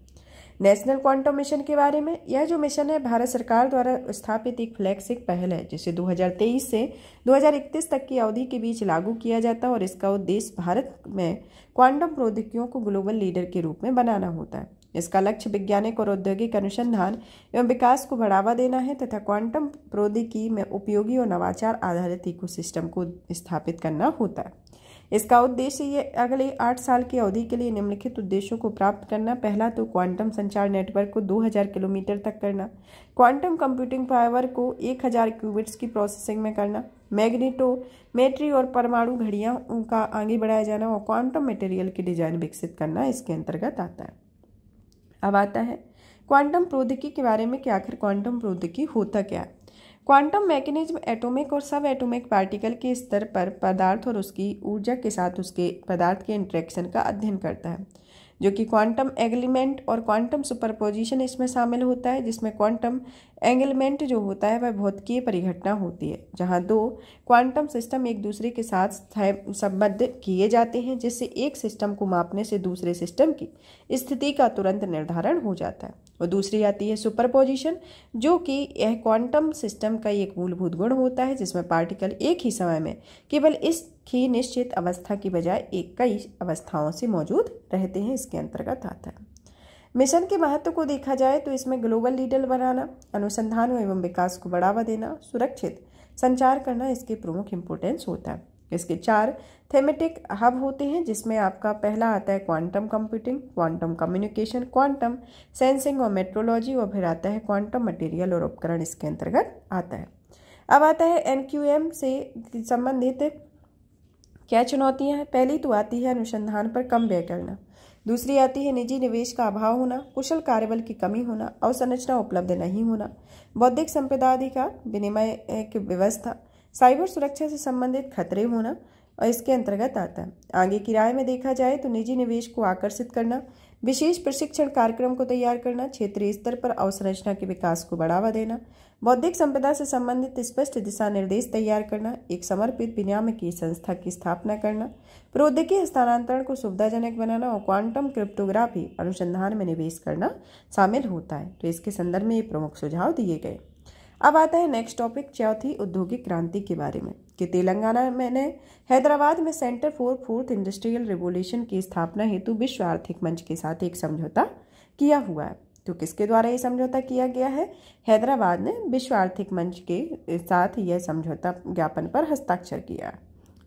नेशनल क्वांटम मिशन के बारे में यह जो मिशन है भारत सरकार द्वारा स्थापित एक फ्लैगशिप पहल है जिसे 2023 से 2031 तक की अवधि के बीच लागू किया जाता है और इसका उद्देश्य भारत में क्वांटम प्रौद्योगिकियों को ग्लोबल लीडर के रूप में बनाना होता है इसका लक्ष्य वैज्ञानिक और औद्योगिक अनुसंधान एवं विकास को बढ़ावा देना है तथा क्वांटम प्रौद्योगिकी में उपयोगी और नवाचार आधारित इकोसिस्टम को स्थापित करना होता है इसका उद्देश्य ये अगले आठ साल की अवधि के लिए निम्नलिखित उद्देश्यों को प्राप्त करना पहला तो क्वांटम संचार नेटवर्क को 2000 किलोमीटर तक करना क्वांटम कंप्यूटिंग पावर को 1000 क्यूबिट्स की प्रोसेसिंग में करना मैग्नेटो मेट्री और परमाणु घड़ियां का आगे बढ़ाया जाना और क्वांटम मटेरियल के डिजाइन विकसित करना इसके अंतर्गत आता है अब आता है क्वांटम प्रौद्योगिकी के बारे में कि आखिर क्वांटम प्रौद्योगिकी होता क्या है क्वांटम मैकेनिज्म एटॉमिक और सब एटॉमिक पार्टिकल के स्तर पर पदार्थ और उसकी ऊर्जा के साथ उसके पदार्थ के इंट्रैक्शन का अध्ययन करता है जो कि क्वांटम एंगलमेंट और क्वांटम सुपरपोजिशन इसमें शामिल होता है जिसमें क्वांटम एंगलमेंट जो होता है वह भौतिकीय परिघटना होती है जहाँ दो क्वांटम सिस्टम एक दूसरे के साथ संबद्ध किए जाते हैं जिससे एक सिस्टम को मापने से दूसरे सिस्टम की स्थिति का तुरंत निर्धारण हो जाता है और दूसरी आती है सुपरपोजिशन जो कि यह क्वांटम सिस्टम का एक मूलभूत गुण होता है जिसमें पार्टिकल एक ही समय में केवल इस ही निश्चित अवस्था की बजाय एक कई अवस्थाओं से मौजूद रहते हैं इसके अंतर्गत आता है मिशन के महत्व को देखा जाए तो इसमें ग्लोबल लीडर बनाना अनुसंधान एवं विकास को बढ़ावा देना सुरक्षित संचार करना इसके प्रमुख इम्पोर्टेंस होता है इसके चार थेमेटिक हब होते हैं जिसमें आपका पहला आता है quantum computing quantum communication quantum sensing और मेट्रोलॉजी और फिर आता है क्वांटम मटेरियल और उपकरण इसके अंतर्गत आता है अब आता है एन से संबंधित क्या चुनौतियाँ हैं पहली तो आती है अनुसंधान पर कम व्यय करना दूसरी आती है निजी निवेश का अभाव होना कुशल कार्यबल की कमी होना अवसंरचना उपलब्ध नहीं होना बौद्धिक संपदा अधिकार विनिमय की व्यवस्था साइबर सुरक्षा से संबंधित खतरे होना और इसके अंतर्गत आता है आगे किराए में देखा जाए तो निजी निवेश को आकर्षित करना विशेष प्रशिक्षण कार्यक्रम को तैयार करना क्षेत्रीय स्तर पर अवसंरचना के विकास को बढ़ावा देना बौद्धिक संपदा से संबंधित स्पष्ट दिशा निर्देश तैयार करना एक समर्पित विनियामकीय संस्था की स्थापना करना प्रौद्योगिकी हस्तांतरण को सुविधाजनक बनाना और क्वांटम क्रिप्टोग्राफी अनुसंधान में निवेश करना शामिल होता है तो इसके संदर्भ में ये प्रमुख सुझाव दिए गए अब आता है नेक्स्ट टॉपिक चौथी औद्योगिक क्रांति के बारे में कि तेलंगाना में ने हैदराबाद में centre for fourth industrial revolution की स्थापना हेतु विश्व आर्थिक मंच के साथ एक समझौता किया हुआ है तो किसके द्वारा ये समझौता किया गया है हैदराबाद ने विश्व आर्थिक मंच के साथ यह समझौता ज्ञापन पर हस्ताक्षर किया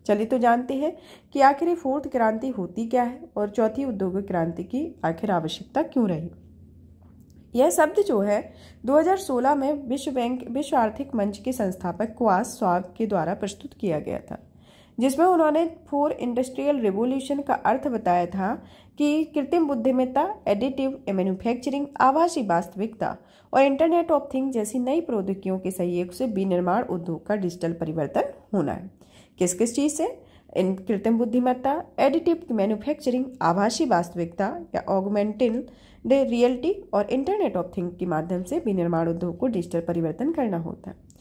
चलिए तो जानते हैं कि आखिर फोर्थ क्रांति होती क्या है और चौथी औद्योगिक क्रांति की आखिर आवश्यकता क्यों रही यह शब्द जो है 2016 में विश्व बैंक विश्व आर्थिक मंच के संस्थापक क्वास स्वाब के द्वारा प्रस्तुत किया गया था जिसमें उन्होंने फोर इंडस्ट्रियल रिवोल्यूशन का अर्थ बताया था कि कृत्रिम बुद्धिमत्ता एडिटिव मैन्युफैक्चरिंग आभासी वास्तविकता और इंटरनेट ऑफ थिंग जैसी नई प्रौद्योगिकियों के सहयोग से विनिर्माण उद्योग का डिजिटल परिवर्तन होना है किस किस चीज़ से इन कृत्रिम बुद्धिमत्ता एडिटिव मैन्युफैक्चरिंग आभासी वास्तविकता या ऑगमेंटिन डे रियलिटी और इंटरनेट ऑफ थिंग के माध्यम से विनिर्माण उद्योग को डिजिटल परिवर्तन करना होता है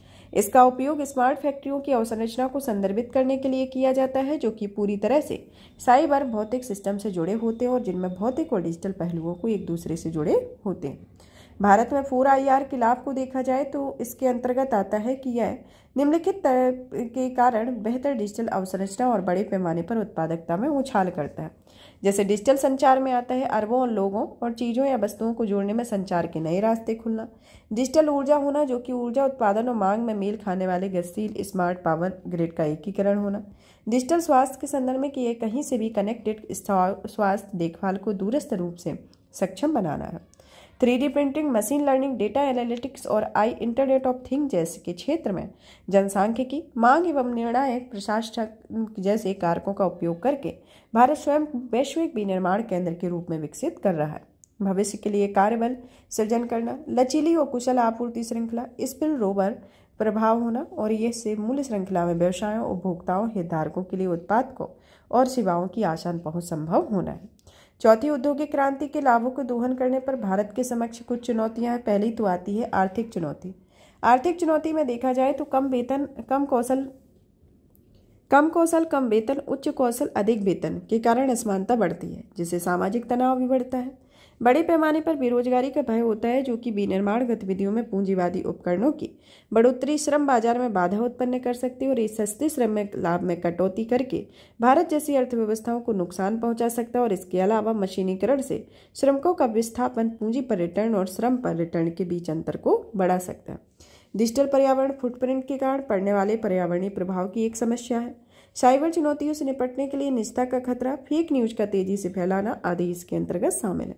इसका उपयोग स्मार्ट फैक्ट्रियों की अवसंरचना को संदर्भित करने के लिए किया जाता है जो कि पूरी तरह से साइबर भौतिक सिस्टम से जुड़े होते हैं और जिनमें भौतिक और डिजिटल पहलुओं को एक दूसरे से जुड़े होते हैं भारत में फोर आई आर के लाभ को देखा जाए तो इसके अंतर्गत आता है कि यह निम्नलिखित के कारण बेहतर डिजिटल अवसंरचना और बड़े पैमाने पर उत्पादकता में उछाल करता है जैसे डिजिटल संचार में आता है अरबों और लोगों और चीज़ों या वस्तुओं को जोड़ने में संचार के नए रास्ते खुलना डिजिटल ऊर्जा होना जो कि ऊर्जा उत्पादन और मांग में मेल खाने वाले गतिशील स्मार्ट पावर ग्रिड का एकीकरण होना डिजिटल स्वास्थ्य के संदर्भ में कि ये कहीं से भी कनेक्टेड स्वास्थ्य देखभाल को दूरस्थ रूप से सक्षम बनाना है three D printing machine learning data analytics और आई इंटरनेट ऑफ थिंग जैसे के क्षेत्र में जनसांख्यिकी मांग एवं निर्णायक प्रशासक जैसे कारकों का उपयोग करके भारत स्वयं वैश्विक विनिर्माण केंद्र के रूप में विकसित कर रहा है भविष्य के लिए कार्यबल सृजन करना लचीली और कुशल आपूर्ति श्रृंखला स्पिल रोबर प्रभाव होना और ये से मूल्य श्रृंखला में व्यवसायों उपभोक्ताओं हितधारकों के लिए उत्पादकों और सेवाओं की आसान पहुंच संभव होना है चौथी औद्योगिक क्रांति के लाभों को दोहन करने पर भारत के समक्ष कुछ चुनौतियां पहली तो आती है आर्थिक चुनौती आर्थिक चुनौती में देखा जाए तो कम वेतन कम कौशल कम कौशल कम वेतन उच्च कौशल अधिक वेतन के कारण असमानता बढ़ती है जिससे सामाजिक तनाव भी बढ़ता है बड़े पैमाने पर बेरोजगारी का भय होता है जो कि विनिर्माण गतिविधियों में पूंजीवादी उपकरणों की बढ़ोतरी श्रम बाजार में बाधा उत्पन्न कर सकती है और इस सस्ते श्रम में लाभ में कटौती करके भारत जैसी अर्थव्यवस्थाओं को नुकसान पहुंचा सकता है और इसके अलावा मशीनीकरण से श्रमिकों का विस्थापन पूंजी पर रिटर्न और श्रम पर रिटर्न के बीच अंतर को बढ़ा सकता है डिजिटल पर्यावरण फुटप्रिंट के कारण पड़ने वाले पर्यावरणीय प्रभाव की एक समस्या है साइबर चुनौतियों से निपटने के लिए निष्ठा का खतरा फेक न्यूज का तेजी से फैलाना आदि इसके अंतर्गत शामिल है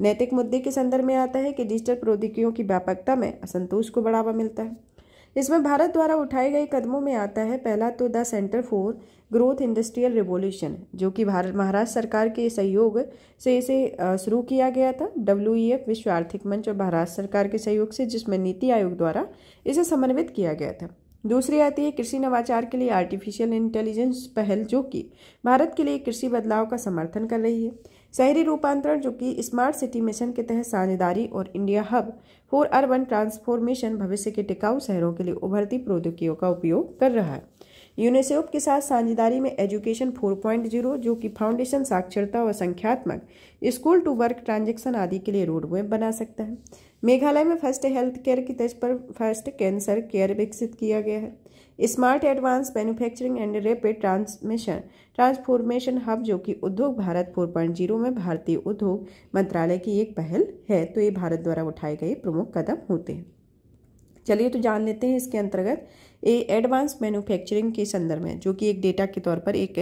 नैतिक मुद्दे के संदर्भ में आता है कि डिजिटल प्रौद्योगिकियों की व्यापकता में असंतोष को बढ़ावा मिलता है इसमें भारत द्वारा उठाए गए कदमों में आता है पहला तो the centre for growth industrial revolution जो कि भारत महाराष्ट्र सरकार के सहयोग से इसे शुरू किया गया था डब्ल्यू e विश्व आर्थिक मंच और महाराष्ट्र सरकार के सहयोग से जिसमें नीति आयोग द्वारा इसे समन्वित किया गया था दूसरी आती है कृषि नवाचार के लिए आर्टिफिशियल इंटेलिजेंस पहल जो कि भारत के लिए कृषि बदलाव का समर्थन कर रही है शहरी रूपांतरण जो कि स्मार्ट सिटी मिशन के तहत साझेदारी और India hub for urban transformation भविष्य के टिकाऊ शहरों के लिए उभरती प्रौद्योगिकियों का उपयोग कर रहा है यूनिसेफ के साथ साझेदारी में एजुकेशन 4.0 जो कि फाउंडेशन साक्षरता और संख्यात्मक स्कूल टू वर्क ट्रांजेक्शन आदि के लिए मैप बना सकता है मेघालय में फर्स्ट हेल्थ केयर की तर्ज पर फर्स्ट कैंसर केयर विकसित किया गया है smart advance manufacturing and rapid transmission transformation hub जो कि उद्योग भारत 4.0 में भारतीय उद्योग मंत्रालय की एक पहल है तो ये भारत द्वारा उठाए गए प्रमुख कदम होते हैं चलिए तो जान लेते हैं इसके अंतर्गत ये एडवांस मैन्युफैक्चरिंग के संदर्भ में जो कि एक डेटा के तौर पर एक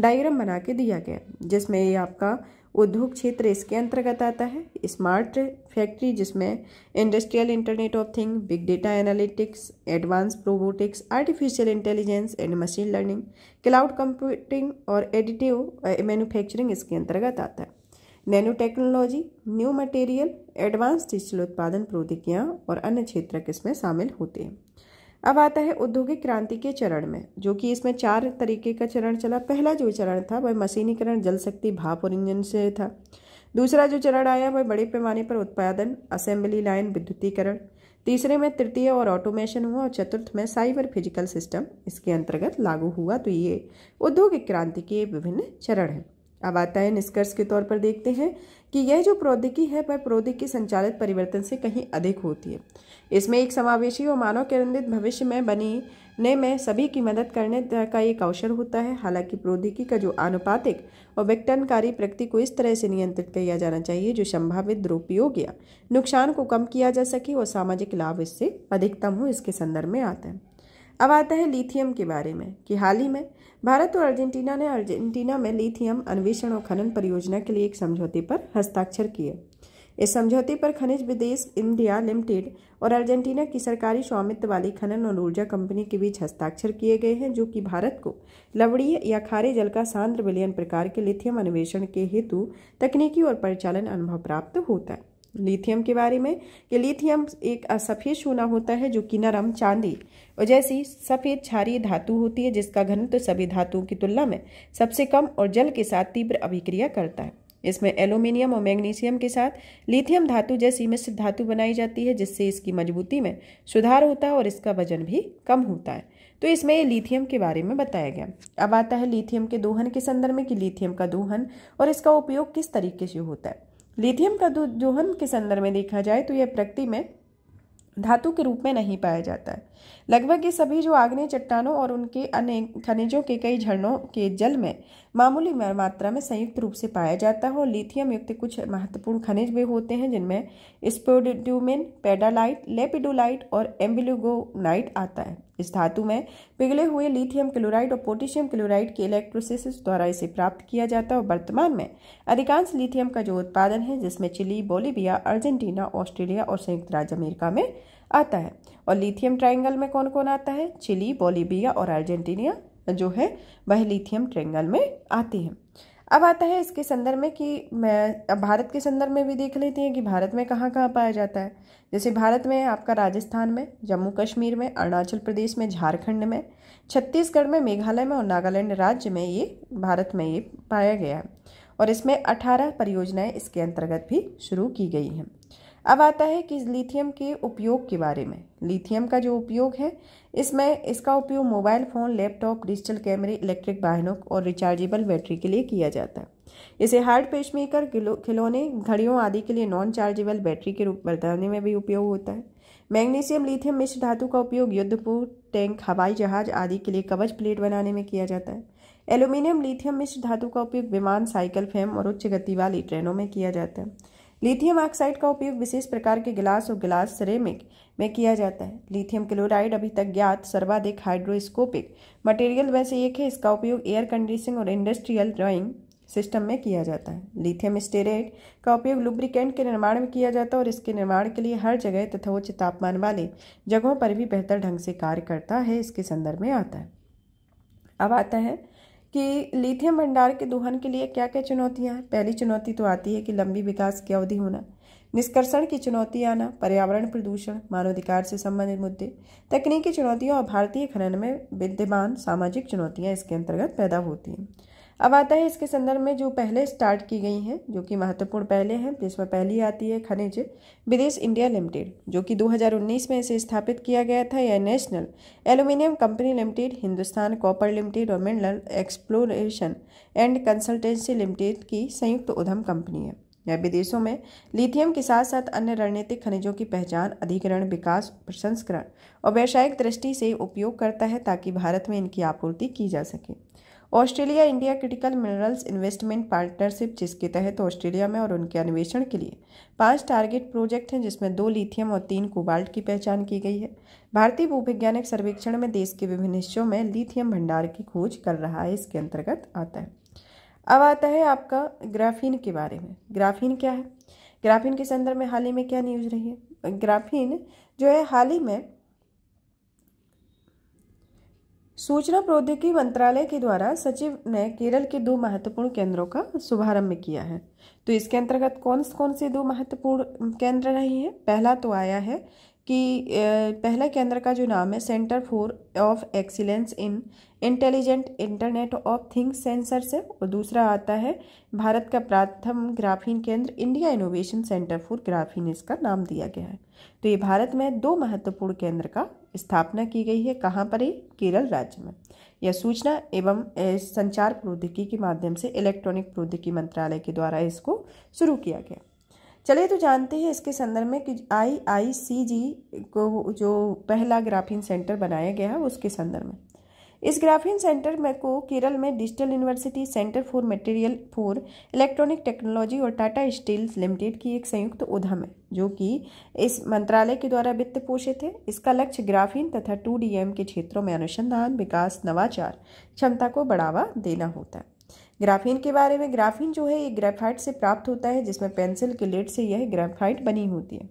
डायग्राम बना के दिया गया जिसमें ये आपका उद्योग क्षेत्र इसके अंतर्गत आता है स्मार्ट फैक्ट्री जिसमें industrial internet of thing big data analytics advance robotics artificial intelligence and machine learning cloud computing और एडिटिव मैन्युफैक्चरिंग इसके अंतर्गत आता है nano technology new material advance digital उत्पादन प्रौद्योगिकियाँ और अन्य क्षेत्र इसमें शामिल होते हैं अब आता है औद्योगिक क्रांति के चरण में जो कि इसमें चार तरीके का चरण चला पहला जो चरण था वह मशीनीकरण जल शक्ति भाप और इंजन से था दूसरा जो चरण आया वह बड़े पैमाने पर उत्पादन असेंबली लाइन विद्युतीकरण तीसरे में तृतीय और ऑटोमेशन हुआ और चतुर्थ में साइबर फिजिकल सिस्टम इसके अंतर्गत लागू हुआ तो ये औद्योगिक क्रांति के विभिन्न चरण हैं अब आता है निष्कर्ष के तौर पर देखते हैं कि यह जो प्रौद्योगिकी है वह प्रौद्योगिकी संचालित परिवर्तन से कहीं अधिक होती है इसमें एक समावेशी और मानव केंद्रित भविष्य में बनी ने में सभी की मदद करने का एक अवसर होता है हालांकि प्रौद्योगिकी का जो आनुपातिक और विघटनकारी प्रकृति को इस तरह से नियंत्रित किया जाना चाहिए जो संभावित दुरुपयोग या नुकसान को कम किया जा सके और सामाजिक लाभ इससे अधिकतम हो इसके संदर्भ में आता है अब आता है लिथियम के बारे में कि हाल ही में भारत और अर्जेंटीना ने अर्जेंटीना में लिथियम अन्वेषण और खनन परियोजना के लिए एक समझौते पर हस्ताक्षर किए इस समझौते पर खनिज विदेश इंडिया लिमिटेड और अर्जेंटीना की सरकारी स्वामित्व वाली खनन और ऊर्जा कंपनी के बीच हस्ताक्षर किए गए हैं जो कि भारत को लवड़ीय या खारे जल का सांद्र विलयन प्रकार के लिथियम अन्वेषण के हेतु तकनीकी और परिचालन अनुभव प्राप्त होता है लिथियम के बारे में कि लिथियम एक असफेद सोना होता है जो कि नरम चांदी और जैसी सफ़ेद क्षारीय धातु होती है जिसका घनत्व तो सभी धातुओं की तुलना में सबसे कम और जल के साथ तीव्र अभिक्रिया करता है इसमें एल्यूमिनियम और मैग्नीशियम के साथ लिथियम धातु जैसी मिश्र धातु बनाई जाती है जिससे इसकी मजबूती में सुधार होता है और इसका वजन भी कम होता है तो इसमें ये लिथियम के बारे में बताया गया अब आता है लिथियम के दोहन के संदर्भ में कि लिथियम का दोहन और इसका उपयोग किस तरीके से होता है लिथियम का दोहन जोहन के संदर्भ में देखा जाए तो यह प्रकृति में धातु के रूप में नहीं पाया जाता है लगभग ये सभी जो आग्नेय चट्टानों और उनके अन्य खनिजों के कई झरनों के जल में मामूली मात्रा में संयुक्त रूप से पाया जाता है और लिथियम युक्त कुछ महत्वपूर्ण खनिज भी होते हैं जिनमें स्पोडिट्यूमिन पेडालाइट लेपिडोलाइट और एम्बिलुगोनाइट आता है इस धातु में पिघले हुए लिथियम क्लोराइड और पोटेशियम क्लोराइड के इलेक्ट्रोसिस द्वारा इसे प्राप्त किया जाता है और वर्तमान में अधिकांश लिथियम का जो उत्पादन है जिसमें चिली बोलीबिया अर्जेंटीना ऑस्ट्रेलिया और संयुक्त राज्य अमेरिका में आता है और लिथियम ट्राइंगल में कौन कौन आता है चिली बोलीबिया और अर्जेंटीना जो है वह लिथियम ट्राइंगल में आती है अब आता है इसके संदर्भ में कि मैं अब भारत के संदर्भ में भी देख लेते हैं कि भारत में कहाँ कहाँ पाया जाता है जैसे भारत में आपका राजस्थान में जम्मू कश्मीर में अरुणाचल प्रदेश में झारखंड में छत्तीसगढ़ में मेघालय में और नागालैंड राज्य में ये भारत में ये पाया गया है और इसमें अठारह परियोजनाएं इसके अंतर्गत भी शुरू की गई हैं अब आता है कि लिथियम के उपयोग के बारे में लिथियम का जो उपयोग है इसमें इसका उपयोग मोबाइल फ़ोन लैपटॉप डिजिटल कैमरे इलेक्ट्रिक वाहनों और रिचार्जेबल बैटरी के लिए किया जाता है इसे हार्ड पेशमेकर खिलौने घड़ियों आदि के लिए नॉन चार्जेबल बैटरी के रूप बरतने में भी उपयोग होता है मैग्नीशियम लिथियम मिश्र धातु का उपयोग युद्धपुर टैंक हवाई जहाज आदि के लिए कवच प्लेट बनाने में किया जाता है एल्यूमिनियम लिथियम मिश्र धातु का उपयोग विमान साइकिल फैम और उच्च गति वाली ट्रेनों में किया जाता है लिथियम ऑक्साइड का उपयोग विशेष प्रकार के गिलास और गिलास सिरेमिक में किया जाता है लिथियम क्लोराइड अभी तक ज्ञात सर्वाधिक हाइड्रोस्कोपिक मटेरियल वैसे एक है इसका उपयोग एयर कंडीशनिंग और इंडस्ट्रियल ड्राइंग सिस्टम में किया जाता है लिथियम स्टेरेट का उपयोग लुब्रिकेंट के निर्माण में किया जाता है और इसके निर्माण के लिए हर जगह तथा उच्च तापमान वाले जगहों पर भी बेहतर ढंग से कार्य करता है इसके संदर्भ में आता है अब आता है कि लिथियम भंडार के दोहन के लिए क्या क्या चुनौतियाँ हैं पहली चुनौती तो आती है कि लंबी विकास की अवधि होना निष्कर्षण की चुनौती आना पर्यावरण प्रदूषण मानवाधिकार से संबंधित मुद्दे तकनीकी चुनौतियाँ और भारतीय खनन में विद्यमान सामाजिक चुनौतियाँ इसके अंतर्गत पैदा होती हैं अब आता है इसके संदर्भ में जो पहले स्टार्ट की गई हैं जो कि महत्वपूर्ण पहले हैं जिसमें पहली आती है खनिज विदेश इंडिया लिमिटेड जो कि 2019 में इसे स्थापित किया गया था यह national aluminium company limited Hindustan copper limited और mineral exploration and consultancy limited की संयुक्त उधम कंपनी है यह विदेशों में लिथियम के साथ साथ अन्य रणनीतिक खनिजों की पहचान अधिग्रहण विकास प्रसंस्करण और व्यावसायिक दृष्टि से उपयोग करता है ताकि भारत में इनकी आपूर्ति की जा सके Australia India critical minerals investment partnership जिसके तहत ऑस्ट्रेलिया में और उनके अन्वेषण के लिए पांच टारगेट प्रोजेक्ट हैं जिसमें दो लिथियम और तीन कोबाल्ट की पहचान की गई है भारतीय भूवैज्ञानिक सर्वेक्षण में देश के विभिन्न हिस्सों में लिथियम भंडार की खोज कर रहा है इसके अंतर्गत आता है अब आता है आपका ग्राफीन के बारे में ग्राफीन क्या है ग्राफीन के संदर्भ में हाल ही में क्या न्यूज रही है ग्राफीन जो है हाल ही में सूचना प्रौद्योगिकी मंत्रालय के द्वारा सचिव ने केरल के दो महत्वपूर्ण केंद्रों का शुभारंभ किया है तो इसके अंतर्गत कौन कौन से दो महत्वपूर्ण केंद्र रहे हैं पहला तो आया है कि पहला केंद्र का जो नाम है centre for of excellence in intelligent internet of things से और दूसरा आता है भारत का प्रथम ग्राफीन केंद्र India innovation centre for graphene इसका नाम दिया गया है तो ये भारत में दो महत्वपूर्ण केंद्र का स्थापना की गई है कहाँ पर ही केरल राज्य में यह सूचना एवं संचार प्रौद्योगिकी के माध्यम से इलेक्ट्रॉनिक प्रौद्योगिकी मंत्रालय के द्वारा इसको शुरू किया गया चलिए तो जानते हैं इसके संदर्भ में कि आई आई सी जी को जो पहला ग्राफीन सेंटर बनाया गया है उसके संदर्भ में इस ग्राफीन सेंटर में को केरल में digital university centre for material for electronic technology और टाटा स्टील लिमिटेड की एक संयुक्त तो उद्यम है जो कि इस मंत्रालय के द्वारा वित्त पोषित है इसका लक्ष्य ग्राफीन तथा टू के क्षेत्रों में अनुसंधान विकास नवाचार क्षमता को बढ़ावा देना होता है ग्राफीन के बारे में ग्राफीन जो है ये ग्रेफाइट से प्राप्त होता है जिसमें पेंसिल के लेट से यह ग्रेफाइट बनी होती है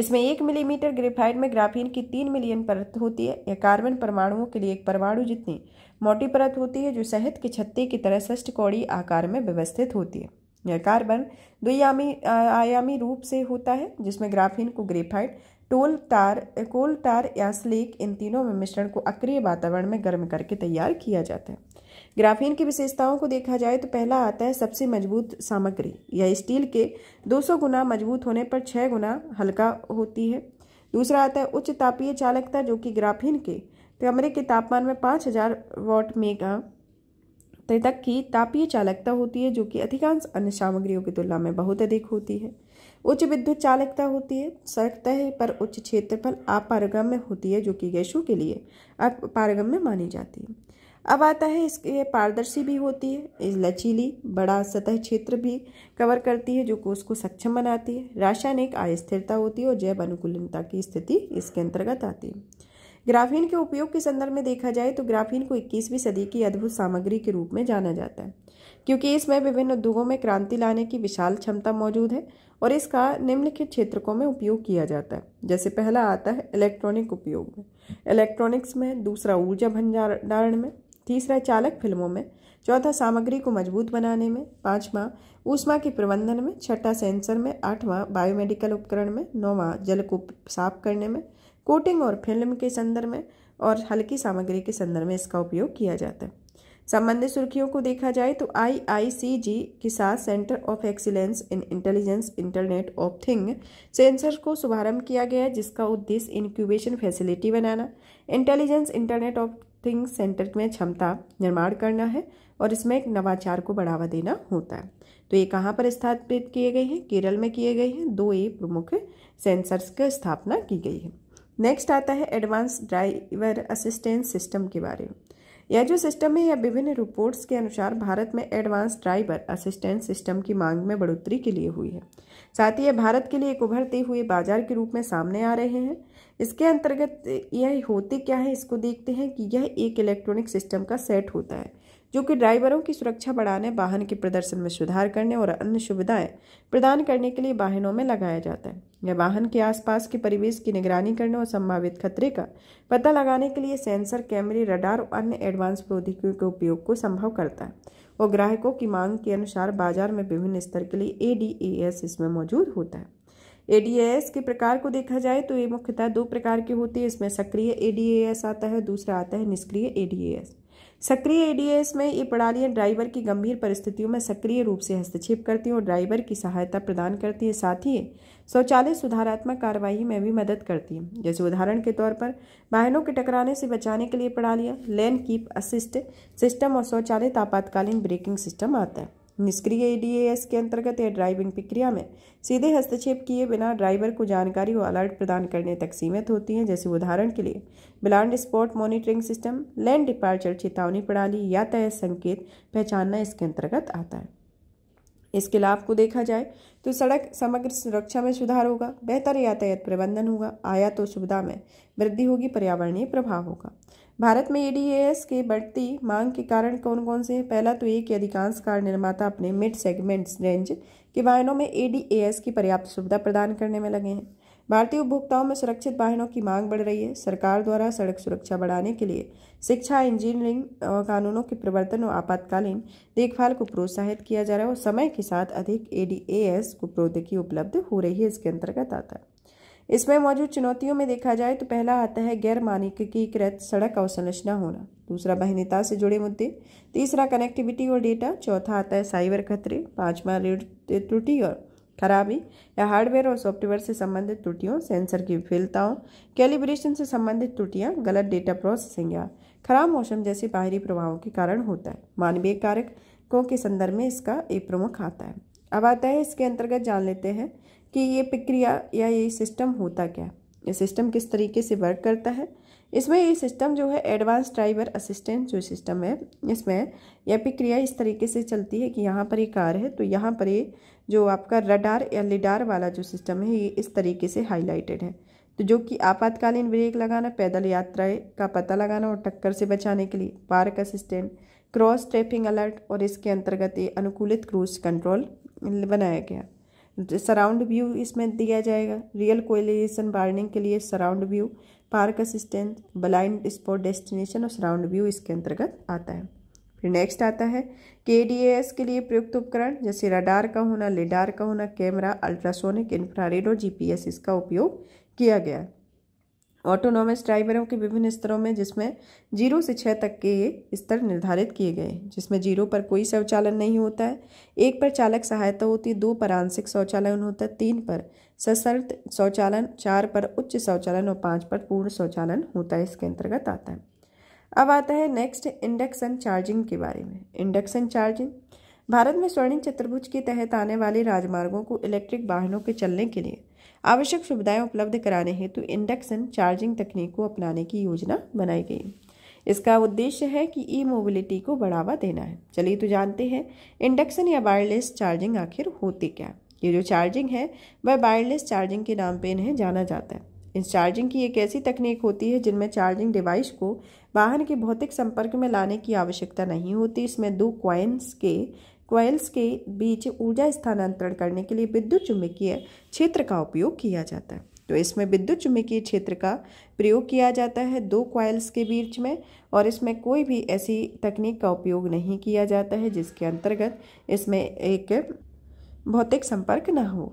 इसमें एक मिलीमीटर ग्रेफाइट में ग्राफीन की तीन मिलियन परत होती है यह कार्बन परमाणुओं के लिए एक परमाणु जितनी मोटी परत होती है जो शहद के छत्ते की तरह कौड़ी आकार में व्यवस्थित होती है यह कार्बन द्वियामी आयामी रूप से होता है जिसमें ग्राफीन को ग्रेफाइट टोल तार कोल तार या स्लेक इन तीनों में मिश्रण को अक्रिय वातावरण में गर्म करके तैयार किया जाता है ग्राफीन की विशेषताओं को देखा जाए तो पहला आता है सबसे मजबूत सामग्री या स्टील के 200 गुना मजबूत होने पर 6 गुना हल्का होती है दूसरा आता है उच्च तापीय चालकता जो कि ग्राफीन के कमरे के तापमान में 5000 वॉट मेगा तक की तापीय चालकता होती है जो कि अधिकांश अन्य सामग्रियों की तुलना में बहुत अधिक होती है उच्च विद्युत चालकता होती है सतह पर उच्च क्षेत्रफल अपारगम्य होती है जो कि गैसों के लिए अपारगम्य मानी जाती है अब आता है इसके पारदर्शी भी होती है लचीली बड़ा सतह क्षेत्र भी कवर करती है जो कोष को सक्षम बनाती है रासायनिक अस्थिरता होती है और जैव अनुकूलनता की स्थिति इसके अंतर्गत आती है ग्राफीन के उपयोग के संदर्भ में देखा जाए तो ग्राफीन को 21वीं सदी की अद्भुत सामग्री के रूप में जाना जाता है क्योंकि इसमें विभिन्न उद्योगों में क्रांति लाने की विशाल क्षमता मौजूद है और इसका निम्नलिखित क्षेत्रों में उपयोग किया जाता है जैसे पहला आता है इलेक्ट्रॉनिक उपयोग में इलेक्ट्रॉनिक्स में दूसरा ऊर्जा भंडारण में तीसरा चालक फिल्मों में चौथा सामग्री को मजबूत बनाने में पाँचवा ऊष्मा के प्रबंधन में छठा सेंसर में आठवां बायोमेडिकल उपकरण में नौवां जल को साफ करने में कोटिंग और फिल्म के संदर्भ में और हल्की सामग्री के संदर्भ में इसका उपयोग किया जाता है संबंधित सुर्खियों को देखा जाए तो आई के साथ centre of excellence in intelligence internet of thing sensor को शुभारंभ किया गया जिसका उद्देश्य इंक्यूबेशन फैसिलिटी बनाना intelligence internet of thing centre में क्षमता निर्माण करना है और इसमें एक नवाचार को बढ़ावा देना होता है तो ये कहाँ पर स्थापित किए गए हैं केरल में किए गए हैं दो ये प्रमुख सेंसर्स की स्थापना की गई है नेक्स्ट आता है एडवांस ड्राइवर असिस्टेंस सिस्टम के बारे में यह जो सिस्टम है यह विभिन्न रिपोर्ट्स के अनुसार भारत में एडवांस ड्राइवर असिस्टेंस सिस्टम की मांग में बढ़ोतरी के लिए हुई है साथ ही यह भारत के लिए एक उभरते हुए बाजार के रूप में सामने आ रहे हैं इसके अंतर्गत यह होते क्या है इसको देखते हैं कि यह एक इलेक्ट्रॉनिक सिस्टम का सेट होता है जो कि ड्राइवरों की सुरक्षा बढ़ाने वाहन के प्रदर्शन में सुधार करने और अन्य सुविधाएं प्रदान करने के लिए वाहनों में लगाया जाता है यह वाहन के आसपास के परिवेश की निगरानी करने और संभावित खतरे का पता लगाने के लिए सेंसर कैमरे रडार और अन्य एडवांस प्रौद्योगिकियों के उपयोग को संभव करता है और ग्राहकों की मांग के अनुसार बाजार में विभिन्न स्तर के लिए ए इसमें मौजूद होता है एडीएएस के प्रकार को देखा जाए तो ये मुख्यतः दो प्रकार के होते हैं इसमें सक्रिय एडीएएस आता है दूसरा आता है निष्क्रिय एडीएएस सक्रिय एडीएस में ये प्रणालियाँ ड्राइवर की गंभीर परिस्थितियों में सक्रिय रूप से हस्तक्षेप करती हैं और ड्राइवर की सहायता प्रदान करती है साथ ही शौचालय सुधारात्मक कार्रवाई में भी मदद करती हैं जैसे उदाहरण के तौर पर वाहनों के टकराने से बचाने के लिए प्रणालियाँ लेन कीप असिस्ट सिस्टम और शौचालय आपातकालीन ब्रेकिंग सिस्टम आता है निष्क्रिय ईडीएएस के अंतर्गत या ड्राइविंग प्रक्रिया में सीधे हस्तक्षेप किए बिना ड्राइवर को जानकारी व अलर्ट प्रदान करने तक सीमित होती हैं जैसे उदाहरण के लिए blind spot monitoring system lane departure चेतावनी प्रणाली यातायात संकेत पहचानना इसके अंतर्गत आता है इसके लाभ को देखा जाए तो सड़क समग्र सुरक्षा में सुधार होगा बेहतर यातायात प्रबंधन होगा आयात और सुविधा में वृद्धि होगी पर्यावरणीय प्रभाव होगा भारत में एडीएएस के बढ़ती मांग के कारण कौन कौन से हैं पहला तो ये कि अधिकांश कार निर्माता अपने मिड सेगमेंट्स रेंज के वाहनों में एडीएएस की पर्याप्त सुविधा प्रदान करने में लगे हैं भारतीय उपभोक्ताओं में सुरक्षित वाहनों की मांग बढ़ रही है सरकार द्वारा सड़क सुरक्षा बढ़ाने के लिए शिक्षा इंजीनियरिंग कानूनों के प्रवर्तन और आपातकालीन देखभाल को प्रोत्साहित किया जा रहा है और समय के साथ अधिक एडीएएस को प्रौद्योगिकी उपलब्ध हो रही है इसके अंतर्गत आता है इसमें मौजूद चुनौतियों में देखा जाए तो पहला आता है गैर मानकीकृत सड़क अवसंरचना होना दूसरा बहनीता से जुड़े मुद्दे तीसरा कनेक्टिविटी और डेटा चौथा आता है साइबर खतरे पांचवा त्रुटि और खराबी या हार्डवेयर और सॉफ्टवेयर से संबंधित त्रुटियों सेंसर की विफलताओं कैलिब्रेशन से संबंधित त्रुटियां गलत डेटा प्रोसेसिंग या खराब मौसम जैसे बाहरी प्रभावों के कारण होता है मानवीय कारकों के संदर्भ में इसका एक प्रमुख आता है अब आता है इसके अंतर्गत जान लेते हैं कि ये प्रक्रिया या ये सिस्टम होता क्या है ये सिस्टम किस तरीके से वर्क करता है इसमें ये सिस्टम जो है एडवांस ड्राइवर असिस्टेंट जो सिस्टम है इसमें यह प्रक्रिया इस तरीके से चलती है कि यहाँ पर ये कार है तो यहाँ पर ये जो आपका रडार या लिडार वाला जो सिस्टम है ये इस तरीके से हाईलाइटेड है तो जो कि आपातकालीन ब्रेक लगाना पैदल यात्राएं का पता लगाना और टक्कर से बचाने के लिए park assistant cross traffic alert और इसके अंतर्गत ये अनुकूलित क्रूज कंट्रोल बनाया गया सराउंड व्यू इसमें दिया जाएगा रियल कोएलिएशन बार्निंग के लिए surround view park assistant blind spot destination और सराउंड व्यू इसके अंतर्गत आता है फिर नेक्स्ट आता है के के लिए प्रयुक्त उपकरण जैसे रडार का होना लेडार का होना कैमरा अल्ट्रासोनिक इन्फ्रारेड और जी इसका उपयोग किया गया है ऑटोनोमस ड्राइवरों के विभिन्न स्तरों में जिसमें जीरो से छः तक के स्तर निर्धारित किए गए हैं जिसमें जीरो पर कोई शौचालय नहीं होता है एक पर चालक सहायता होती है दो पर आंशिक शौचालन होता है तीन पर सशर्त शौचालन चार पर उच्च शौचालन और पाँच पर पूर्ण शौचालन होता है इसके अंतर्गत आता है अब आता है नेक्स्ट इंडक्शन चार्जिंग के बारे में इंडक्शन चार्जिंग भारत में स्वर्णिम चतुर्भुज के तहत आने वाले राजमार्गों को इलेक्ट्रिक वाहनों के चलने के लिए आवश्यक सुविधाएं उपलब्ध कराने हेतु इंडक्शन चार्जिंग तकनीक को अपनाने की योजना बनाई गई इसका उद्देश्य है कि ई मोबिलिटी को बढ़ावा देना है चलिए तो जानते हैं इंडक्शन या वायरलेस चार्जिंग आखिर होती क्या ये जो चार्जिंग है वह वायरलेस चार्जिंग के नाम पर इन्हें जाना जाता है इस चार्जिंग की एक ऐसी तकनीक होती है जिनमें चार्जिंग डिवाइस को वाहन के भौतिक संपर्क में लाने की आवश्यकता नहीं होती इसमें दो क्वाइंस के क्वाइल्स के बीच ऊर्जा स्थानांतरण करने के लिए विद्युत चुम्बकीय क्षेत्र का उपयोग किया जाता है तो इसमें विद्युत चुम्बकीय क्षेत्र का प्रयोग किया जाता है दो क्वाइल्स के बीच में और इसमें कोई भी ऐसी तकनीक का उपयोग नहीं किया जाता है जिसके अंतर्गत इसमें एक भौतिक संपर्क न हो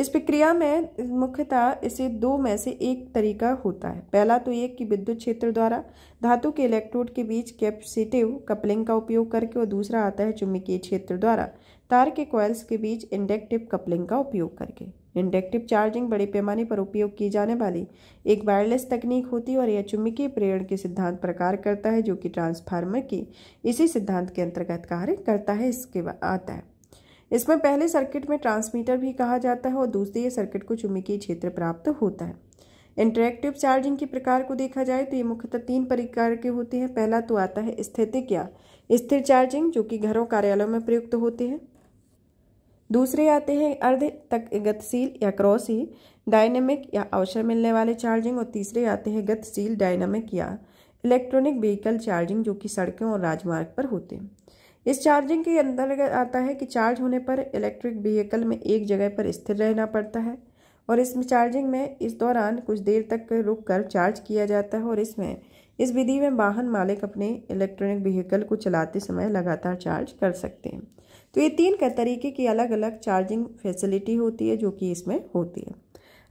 इस प्रक्रिया में मुख्यतः इसे दो में से एक तरीका होता है पहला तो ये कि विद्युत क्षेत्र द्वारा धातु के इलेक्ट्रोड के बीच कैपेसिटिव कपलिंग का उपयोग करके और दूसरा आता है चुंबकीय क्षेत्र द्वारा तार के कॉयल्स के बीच इंडक्टिव कपलिंग का उपयोग करके इंडक्टिव चार्जिंग बड़े पैमाने पर उपयोग की जाने वाली एक वायरलेस तकनीक होती है और यह चुंबकीय प्रेरण के सिद्धांत प्रकार करता है जो कि ट्रांसफार्मर की इसी सिद्धांत के अंतर्गत कार्य करता है इसके आता है इसमें पहले सर्किट में ट्रांसमीटर भी कहा जाता है और दूसरे ये सर्किट को चुम्बकीय क्षेत्र प्राप्त होता है इंटरेक्टिव चार्जिंग के प्रकार को देखा जाए तो ये मुख्यतः तीन प्रकार के होते हैं पहला तो आता है स्थितिक या स्थिर चार्जिंग जो कि घरों कार्यालयों में प्रयुक्त होते हैं दूसरे आते हैं अर्ध तक गतिशील या क्रॉस ही डायनेमिक या अवसर मिलने वाले चार्जिंग और तीसरे आते हैं गतिशील डायनेमिक या इलेक्ट्रॉनिक व्हीकल चार्जिंग जो कि सड़कों और राजमार्ग पर होते हैं इस चार्जिंग के अंतर्गत आता है कि चार्ज होने पर इलेक्ट्रिक व्हीकल में एक जगह पर स्थिर रहना पड़ता है और इस चार्जिंग में इस दौरान कुछ देर तक रुक कर चार्ज किया जाता है और इसमें इस विधि में वाहन मालिक अपने इलेक्ट्रॉनिक व्हीकल को चलाते समय लगातार चार्ज कर सकते हैं तो ये तीन तरीके की अलग अलग चार्जिंग फैसिलिटी होती है जो कि इसमें होती है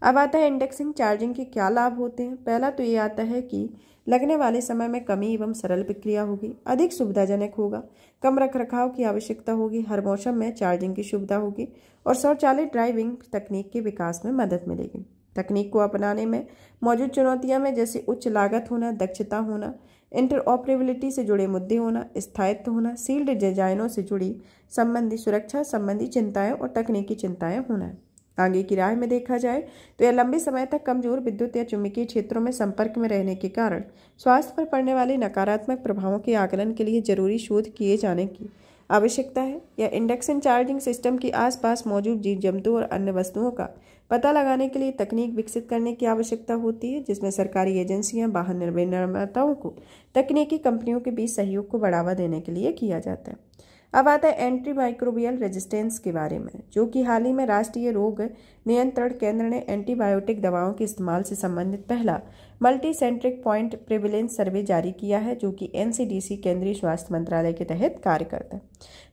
अब आता है इंडेक्सिंग चार्जिंग के क्या लाभ होते हैं पहला तो ये आता है कि लगने वाले समय में कमी एवं सरल प्रक्रिया होगी अधिक सुविधाजनक होगा कम रख रखाव की आवश्यकता होगी हर मौसम में चार्जिंग की सुविधा होगी और स्वचालित ड्राइविंग तकनीक के विकास में मदद मिलेगी तकनीक को अपनाने में मौजूद चुनौतियां में जैसे उच्च लागत होना दक्षता होना इंटरऑपरेबिलिटी से जुड़े मुद्दे होना स्थायित्व होना सील्ड डिजाइनों से जुड़ी संबंधी सुरक्षा संबंधी चिंताएं और तकनीकी चिंताएं होना है आगे की राह में देखा जाए तो यह लंबे समय तक कमजोर विद्युत या चुंबकीय क्षेत्रों में संपर्क में रहने के कारण स्वास्थ्य पर पड़ने वाले नकारात्मक प्रभावों के आकलन के लिए जरूरी शोध किए जाने की आवश्यकता है या इंडक्शन चार्जिंग सिस्टम के आसपास मौजूद जीव जंतु और अन्य वस्तुओं का पता लगाने के लिए तकनीक विकसित करने की आवश्यकता होती है जिसमें सरकारी एजेंसियां वाहन निर्माताओं को तकनीकी कंपनियों के बीच सहयोग को बढ़ावा देने के लिए किया जाता है अब आता है एंटी माइक्रोबियल रेजिस्टेंस के बारे में जो कि हाल ही में राष्ट्रीय रोग नियंत्रण केंद्र ने एंटीबायोटिक दवाओं के इस्तेमाल से संबंधित पहला multi centric point prevalence survey जारी किया है जो कि एनसीडीसी केंद्रीय स्वास्थ्य मंत्रालय के तहत कार्य करता है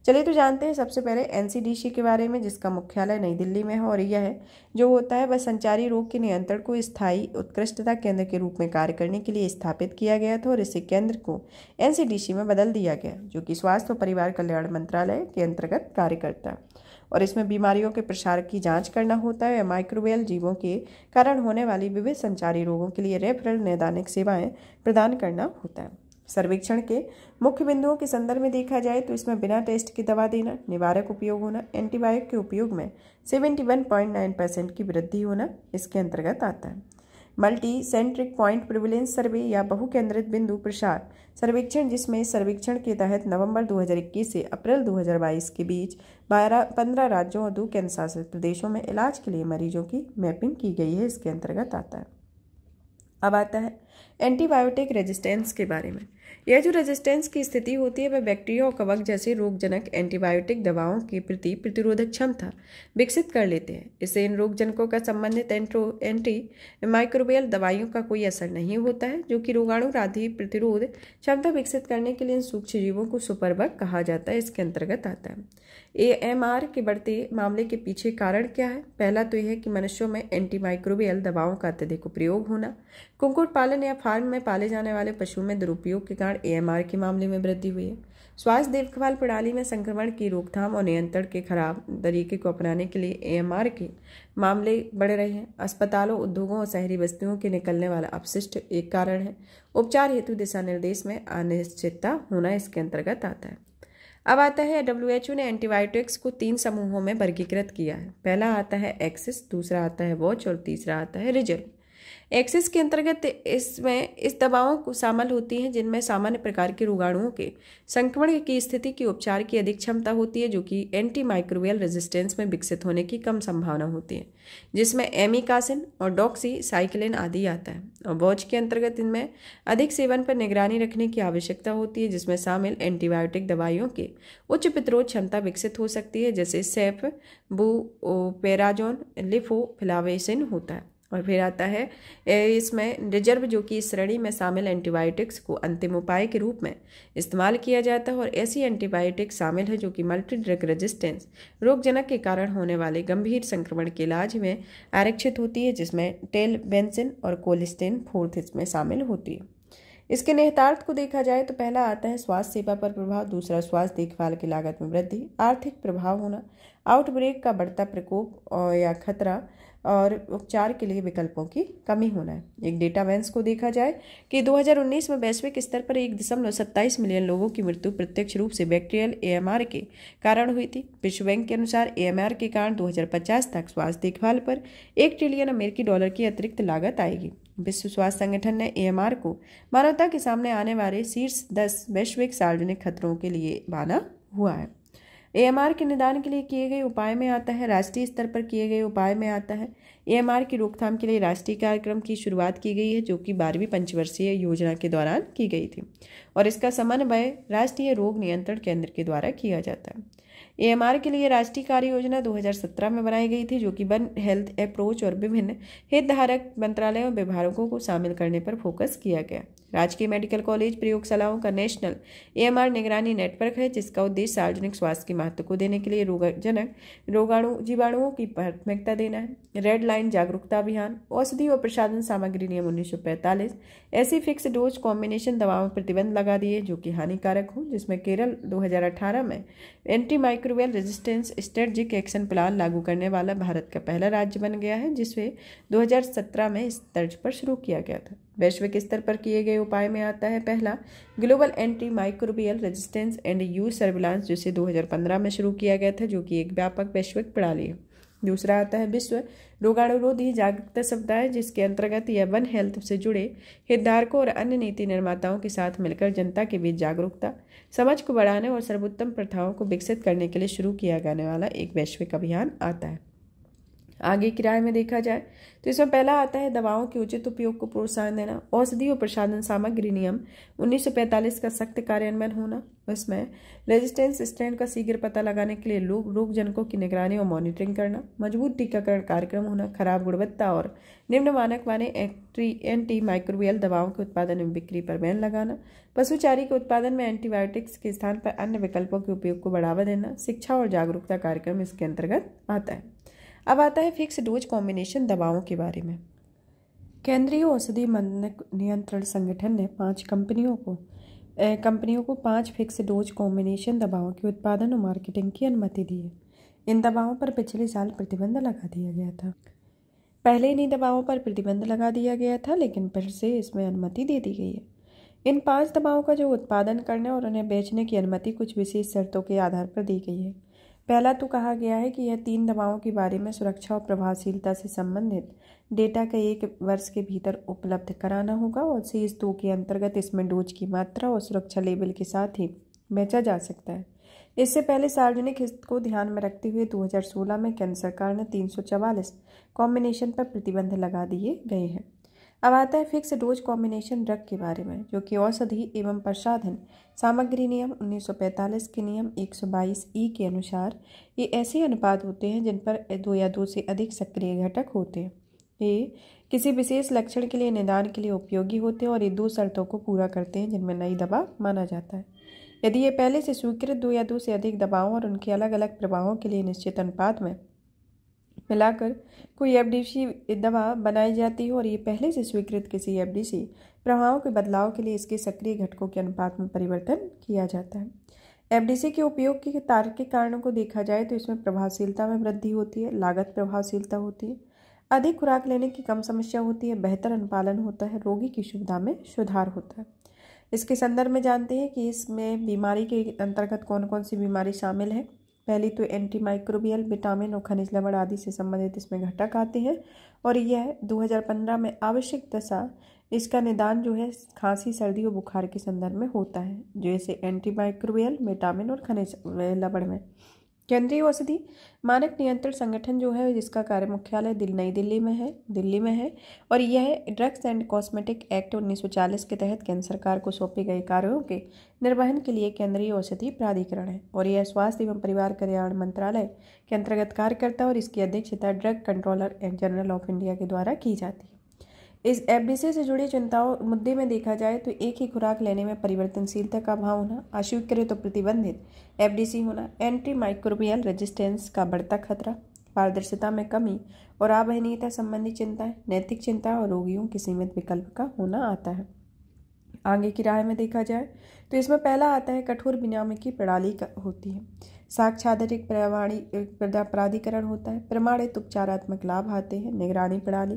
चलिए तो जानते हैं सबसे पहले एनसीडीसी के बारे में जिसका मुख्यालय नई दिल्ली में है और यह है जो होता है वह संचारी रोग के नियंत्रण को स्थायी उत्कृष्टता केंद्र के रूप में कार्य करने के लिए स्थापित किया गया था और इसे केंद्र को एनसीडीसी में बदल दिया गया जो कि स्वास्थ्य और परिवार कल्याण मंत्रालय के अंतर्गत कार्य करता है और इसमें बीमारियों के प्रसार की जांच करना होता है माइक्रोवेल जीवों के कारण होने वाली विविध संचारी रोगों के लिए रेफरल नैदानिक सेवाएं प्रदान करना होता है सर्वेक्षण के मुख्य बिंदुओं के संदर्भ में देखा जाए तो इसमें बिना टेस्ट की दवा देना निवारक उपयोग होना एंटीबायोटिक के उपयोग में 71.9 परसेंट की वृद्धि होना इसके अंतर्गत आता है multi centric point prevalence survey या बहुकेंद्रित बिंदु प्रसार सर्वेक्षण जिसमें सर्वेक्षण के तहत नवंबर 2021 से अप्रैल 2022 के बीच बारह पंद्रह राज्यों और दो केंद्र शासित प्रदेशों में इलाज के लिए मरीजों की मैपिंग की गई है इसके अंतर्गत आता है अब आता है एंटीबायोटिक रेजिस्टेंस के बारे में यह जो रेजिस्टेंस की स्थिति होती है वह बैक्टीरिया और कवक जैसे रोगजनक एंटीबायोटिक दवाओं के प्रति प्रतिरोधक क्षमता विकसित कर लेते हैं इससे इन रोगजनकों का संबंधित एंट्रो एंटी माइक्रोबियल दवाइयों का कोई असर नहीं होता है जो कि रोगाणुराधी प्रतिरोध क्षमता विकसित करने के लिए इन सूक्ष्म जीवों को सुपरबक कहा जाता है इसके अंतर्गत आता है एएमआर के बढ़ते मामले के पीछे कारण क्या है पहला तो यह है कि मनुष्यों में एंटीमाइक्रोबियल दवाओं का अत्यधिक उपयोग होना कुक्कुट पालन या फार्म में पाले जाने वाले पशुओं में दुरुपयोग के कारण एएमआर के मामले में वृद्धि हुई है स्वास्थ्य देखभाल प्रणाली में संक्रमण की रोकथाम और नियंत्रण के खराब तरीके को अपनाने के लिए एएमआर के मामले बढ़ रहे हैं अस्पतालों उद्योगों और शहरी बस्तियों के निकलने वाला अपशिष्ट एक कारण है उपचार हेतु दिशा निर्देश में अनिश्चितता होना इसके अंतर्गत आता है अब आता है डब्ल्यू ने एंटीबायोटिक्स को तीन समूहों में वर्गीकृत किया है पहला आता है एक्सिस दूसरा आता है वॉच और तीसरा आता है रिजल्ट एक्सिस के अंतर्गत इसमें इस दवाओं को शामिल होती हैं जिनमें सामान्य प्रकार के रोगाणुओं के संक्रमण की स्थिति की उपचार की अधिक क्षमता होती है जो कि एंटी माइक्रोवियल रेजिस्टेंस में विकसित होने की कम संभावना होती है जिसमें एमिकासिन और डॉक्सी साइक्लिन आदि आता है और वॉच के अंतर्गत इनमें अधिक सेवन पर निगरानी रखने की आवश्यकता होती है जिसमें शामिल एंटीबायोटिक दवाइयों के उच्च प्रतिरोध क्षमता विकसित हो सकती है जैसे सेफ बू पेराजोन लिफो फिलावेसिन होता है और फिर आता है इसमें रिजर्व जो कि इस श्रेणी में शामिल एंटीबायोटिक्स को अंतिम उपाय के रूप में इस्तेमाल किया जाता है और ऐसी एंटीबायोटिक्स शामिल है जो कि मल्टी ड्रग रेजिस्टेंस रोगजनक के कारण होने वाले गंभीर संक्रमण के इलाज में आरक्षित होती है जिसमें टेल बेंसिन और कोलिस्टेन फोर्थ इसमें शामिल होती है इसके निहितार्थ को देखा जाए तो पहला आता है स्वास्थ्य सेवा पर प्रभाव दूसरा स्वास्थ्य देखभाल की लागत में वृद्धि आर्थिक प्रभाव होना आउटब्रेक का बढ़ता प्रकोप या खतरा और उपचार के लिए विकल्पों की कमी होना है एक डेटा वेंस को देखा जाए कि 2019 में वैश्विक स्तर पर एक दशमलव सत्ताईस मिलियन लोगों की मृत्यु प्रत्यक्ष रूप से बैक्टीरियल ए के कारण हुई थी विश्व बैंक के अनुसार ए के कारण 2050 तक स्वास्थ्य देखभाल पर एक ट्रिलियन अमेरिकी डॉलर की अतिरिक्त लागत आएगी विश्व स्वास्थ्य संगठन ने ए को मानवता के सामने आने वाले शीर्ष दस वैश्विक सार्वजनिक खतरों के लिए माना हुआ है एएमआर के निदान के लिए किए गए उपाय में आता है राष्ट्रीय स्तर पर किए गए उपाय में आता है एएमआर की रोकथाम के लिए राष्ट्रीय कार्यक्रम की शुरुआत की गई है जो कि बारहवीं पंचवर्षीय योजना के दौरान की गई थी और इसका समन्वय राष्ट्रीय रोग नियंत्रण केंद्र के द्वारा किया जाता है एएमआर के लिए राष्ट्रीय कार्य योजना 2017 में बनाई गई थी जो कि वन हेल्थ अप्रोच और विभिन्न हितधारक मंत्रालयों और विभागों को शामिल करने पर फोकस किया गया राजकीय मेडिकल कॉलेज प्रयोगशालाओं का नेशनल एएमआर निगरानी नेटवर्क है जिसका उद्देश्य सार्वजनिक स्वास्थ्य के महत्व को देने के लिए रोगजनक रोगाणु जीवाणुओं की प्राथमिकता देना है रेड लाइन जागरूकता अभियान औषधि और प्रसाधन सामग्री नियम उन्नीस ऐसी फिक्स डोज कॉम्बिनेशन दवाओं प्रतिबंध लगा दिए जो कि हानिकारक हो जिसमें केरल अठारह में anti microbial resistance strategic action plan लागू करने वाला भारत का पहला राज्य बन गया है जिसे सत्रह में इस तर्ज पर शुरू किया गया था वैश्विक स्तर पर किए गए उपाय में आता है पहला global anti microbial resistance and use surveillance जिसे 2015 में शुरू किया गया था जो कि एक व्यापक वैश्विक प्रणाली है दूसरा आता है विश्व रोगाणुरोधी जागरूकता सप्ताह जिसके अंतर्गत यह वन हेल्थ से जुड़े हितधारकों और अन्य नीति निर्माताओं के साथ मिलकर जनता के बीच जागरूकता समझ को बढ़ाने और सर्वोत्तम प्रथाओं को विकसित करने के लिए शुरू किया जाने वाला एक वैश्विक अभियान आता है आगे किराए में देखा जाए तो इसमें पहला आता है दवाओं के उचित उपयोग को प्रोत्साहन देना औषधि और प्रसाधन सामग्री नियम 1945 का सख्त कार्यान्वयन होना इसमें रेजिस्टेंस स्टैंड का शीघ्र पता लगाने के लिए लोग रोगजनकों की निगरानी और मॉनिटरिंग करना मजबूत टीकाकरण कार्यक्रम होना खराब गुणवत्ता और निम्न मानक वाले एंटी माइक्रोवियल दवाओं के उत्पादन एवं बिक्री पर बैन लगाना पशुचारी के उत्पादन में एंटीबायोटिक्स के स्थान पर अन्य विकल्पों के उपयोग को बढ़ावा देना शिक्षा और जागरूकता कार्यक्रम इसके अंतर्गत आता है अब आता है फिक्स डोज कॉम्बिनेशन दवाओं के बारे में केंद्रीय औषधि मन नियंत्रण संगठन ने पांच कंपनियों को कंपनियों को पांच फिक्स डोज कॉम्बिनेशन दवाओं के उत्पादन और मार्केटिंग की अनुमति दी है इन दवाओं पर पिछले साल प्रतिबंध लगा दिया गया था पहले इन्हीं दवाओं पर प्रतिबंध लगा दिया गया था लेकिन फिर से इसमें अनुमति दे दी गई है इन पांच दवाओं का जो उत्पादन करने और उन्हें बेचने की अनुमति कुछ विशेष शर्तों के आधार पर दी गई है पहला तो कहा गया है कि यह तीन दवाओं के बारे में सुरक्षा और प्रभावशीलता से संबंधित डेटा का एक वर्ष के भीतर उपलब्ध कराना होगा और सीज दो के अंतर्गत इसमें डोज की मात्रा और सुरक्षा लेबल के साथ ही बेचा जा सकता है इससे पहले सार्वजनिक हित को ध्यान में रखते हुए 2016 में केंद्र सरकार ने तीन कॉम्बिनेशन पर प्रतिबंध लगा दिए गए हैं अब आता है फिक्स डोज कॉम्बिनेशन ड्रग के बारे में जो कि औषधि एवं प्रसाधन सामग्री नियम 1945 के नियम 122 ई के अनुसार ये ऐसे अनुपात होते हैं जिन पर दो या दो से अधिक सक्रिय घटक होते हैं ये किसी विशेष लक्षण के लिए निदान के लिए उपयोगी होते हैं और ये दो शर्तों को पूरा करते हैं जिनमें नई दवा माना जाता है यदि ये पहले से स्वीकृत दो या दो से अधिक दवाओं और उनके अलग अलग प्रभावों के लिए निश्चित अनुपात में मिलाकर कोई एफ दवा बनाई जाती है और ये पहले से स्वीकृत किसी एफ डी के बदलाव के लिए इसके सक्रिय घटकों के अनुपात में परिवर्तन किया जाता है एफ के उपयोग के तार्किक कारणों को देखा जाए तो इसमें प्रभावशीलता में वृद्धि होती है लागत प्रभावशीलता होती है अधिक खुराक लेने की कम समस्या होती है बेहतर अनुपालन होता है रोगी की सुविधा में सुधार होता है इसके संदर्भ में जानते हैं कि इसमें बीमारी के अंतर्गत कौन कौन सी बीमारी शामिल है पहली तो एंटी माइक्रोबियल विटामिन और खनिज लवण आदि से संबंधित इसमें घटक आते हैं और यह 2015 में आवश्यक दशा इसका निदान जो है खांसी सर्दी और बुखार के संदर्भ में होता है जैसे एंटी माइक्रोबियल विटामिन और खनिज लवण में केंद्रीय औषधि मानक नियंत्रण संगठन जो है जिसका कार्य मुख्यालय दिल नई दिल्ली में है दिल्ली में है और यह ड्रग्स एंड कॉस्मेटिक एक्ट 1940 के तहत केंद्र सरकार को सौंपे गए कार्यों के निर्वहन के लिए केंद्रीय औषधि प्राधिकरण है और यह स्वास्थ्य एवं परिवार कल्याण मंत्रालय के अंतर्गत कार्य करता है और इसकी अध्यक्षता drug controller and general of India के द्वारा की जाती है इस एबीसी से जुड़ी चिंताओं मुद्दे में देखा जाए तो एक ही खुराक लेने में परिवर्तनशीलता का अभाव होना अस्वीकृत तो प्रतिबंधित एफडीसी होना एंटी माइक्रोबियल रेजिस्टेंस का बढ़ता खतरा पारदर्शिता में कमी और आवहनीयता संबंधी चिंताएं नैतिक चिंता और रोगियों के सीमित विकल्प का होना आता है आगे की राय में देखा जाए तो इसमें पहला आता है कठोर बिनामी की प्रणाली होती है साक्षाधर एक प्राधिकरण होता है प्रमाणित उपचारात्मक लाभ आते हैं निगरानी प्रणाली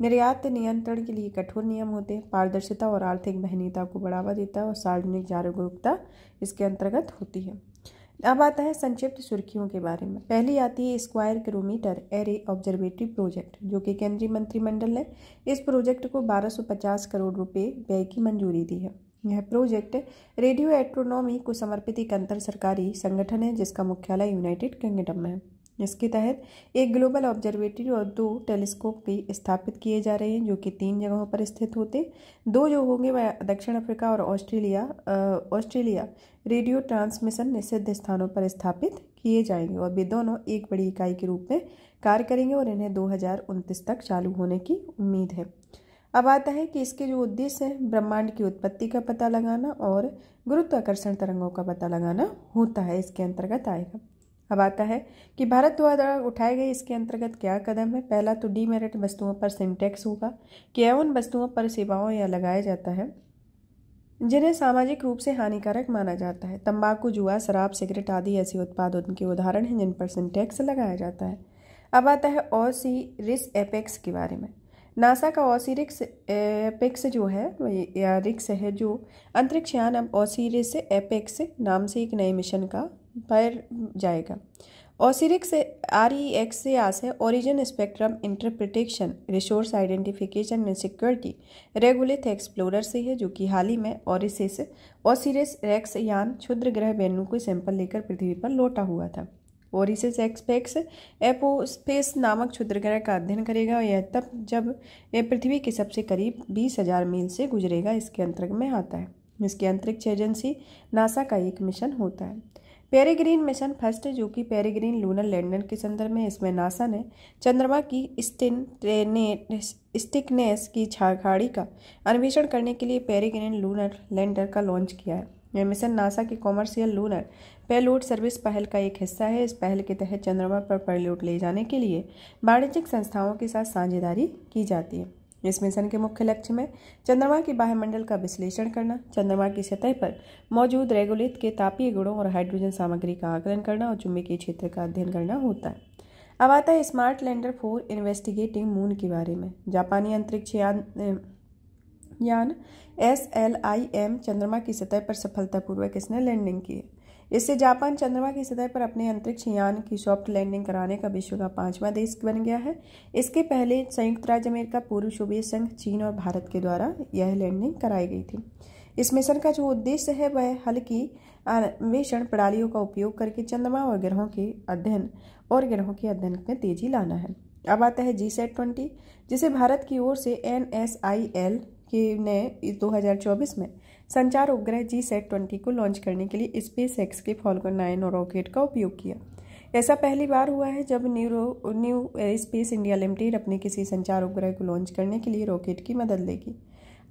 निर्यात नियंत्रण के लिए कठोर नियम होते हैं पारदर्शिता और आर्थिक महनीता को बढ़ावा देता है और सार्वजनिक जागरूकता इसके अंतर्गत होती है अब आता है संक्षिप्त सुर्खियों के बारे में पहली आती है square kilometre array observatory project जो कि केंद्रीय मंत्रिमंडल ने इस प्रोजेक्ट को 1250 करोड़ रुपए व्यय की मंजूरी दी है यह प्रोजेक्ट रेडियो एट्रोनॉमी को समर्पित एक अंतर सरकारी संगठन है जिसका मुख्यालय यूनाइटेड किंगडम में है इसके तहत एक ग्लोबल ऑब्जर्वेटरी और दो टेलीस्कोप भी स्थापित किए जा रहे हैं जो कि तीन जगहों पर स्थित होते दो जो होंगे वह दक्षिण अफ्रीका और ऑस्ट्रेलिया ऑस्ट्रेलिया रेडियो ट्रांसमिशन निषिद्ध स्थानों पर स्थापित किए जाएंगे और वे दोनों एक बड़ी इकाई के रूप में कार्य करेंगे और इन्हें दो तक चालू होने की उम्मीद है अब आता है कि इसके जो उद्देश्य है ब्रह्मांड की उत्पत्ति का पता लगाना और गुरुत्वाकर्षण तरंगों का पता लगाना होता है इसके अंतर्गत आएगा अब आता है कि भारत द्वारा उठाए गए इसके अंतर्गत क्या कदम है पहला तो डी मेरिट वस्तुओं पर सिंटेक्स होगा कि उन वस्तुओं पर सेवाओं या लगाया जाता है जिन्हें सामाजिक रूप से हानिकारक माना जाता है तंबाकू जुआ शराब सिगरेट आदि ऐसे उत्पाद उनके उदाहरण हैं जिन पर सिंटैक्स लगाया जाता है अब आता है और सी रिस एपेक्स के बारे में नासा का ओसिरिक्स एपेक्स जो है या रिक्स है जो अंतरिक्ष यान अब ओसिरिस एपेक्स नाम से एक नए मिशन का पैर जाएगा ओसिरिक्स आर ई एक्स से आस है origin spectrum interpretation resource identification and security regolith explorer से है जो कि हाल ही में ओरिसिस ओसिरिस रेक्स यान क्षुद्र ग्रह वेन्यू को सैंपल लेकर पृथ्वी पर लौटा हुआ था और इसे सेक्सपेक्स एपोस्पेस नामक क्षुद्रग्रह का अध्ययन करेगा यह तब जब यह पृथ्वी के सबसे करीब बीस हजार मील से गुजरेगा इसके अंतर्गत में आता है इसकी अंतरिक्ष एजेंसी नासा का एक मिशन होता है पेरेग्रीन मिशन फर्स्ट जो कि पेरेग्रीन लूनर लैंडर के संदर्भ में इसमें नासा ने चंद्रमा की स्टिन स्टिकनेस की छाखाड़ी का अन्वेषण करने के लिए पेरेग्रीन लूनर लैंडर का लॉन्च किया है यह मिशन नासा के कॉमर्शियल लूनर पेलोड सर्विस पहल का एक हिस्सा है इस पहल के तहत चंद्रमा पर पेलोड ले जाने के लिए वाणिज्यिक संस्थाओं के साथ साझेदारी की जाती है इस मिशन के मुख्य लक्ष्य में चंद्रमा के बाहमंडल का विश्लेषण करना चंद्रमा की सतह पर मौजूद रेगुलेट के तापीय गुणों और हाइड्रोजन सामग्री का आकलन करना और चुंबकीय क्षेत्र का अध्ययन करना होता है अब आता है smart lander for investigating moon के बारे में जापानी अंतरिक्ष यान यान एस एल आई एम चंद्रमा की सतह पर सफलतापूर्वक इसने लैंडिंग की है इससे जापान चंद्रमा की सतह पर अपने अंतरिक्ष यान की सॉफ्ट लैंडिंग कराने का विश्व का पांचवा देश बन गया है इसके पहले संयुक्त राज्य अमेरिका पूर्व सोवियत संघ चीन और भारत के द्वारा यह लैंडिंग कराई गई थी इस मिशन का जो उद्देश्य है वह हल्की अन्वेषण प्रणालियों का उपयोग करके चंद्रमा और ग्रहों के अध्ययन और ग्रहों के अध्ययन में तेजी लाना है अब आता है जी सेट ट्वेंटी जिसे भारत की ओर से एन एस आई एल के ने दो में संचार उपग्रह जी सेट ट्वेंटी को लॉन्च करने के लिए स्पेस एक्स के फॉल्कन नाइन और रॉकेट का उपयोग किया ऐसा पहली बार हुआ है जब new new space India limited अपने किसी संचार उपग्रह को लॉन्च करने के लिए रॉकेट की मदद लेगी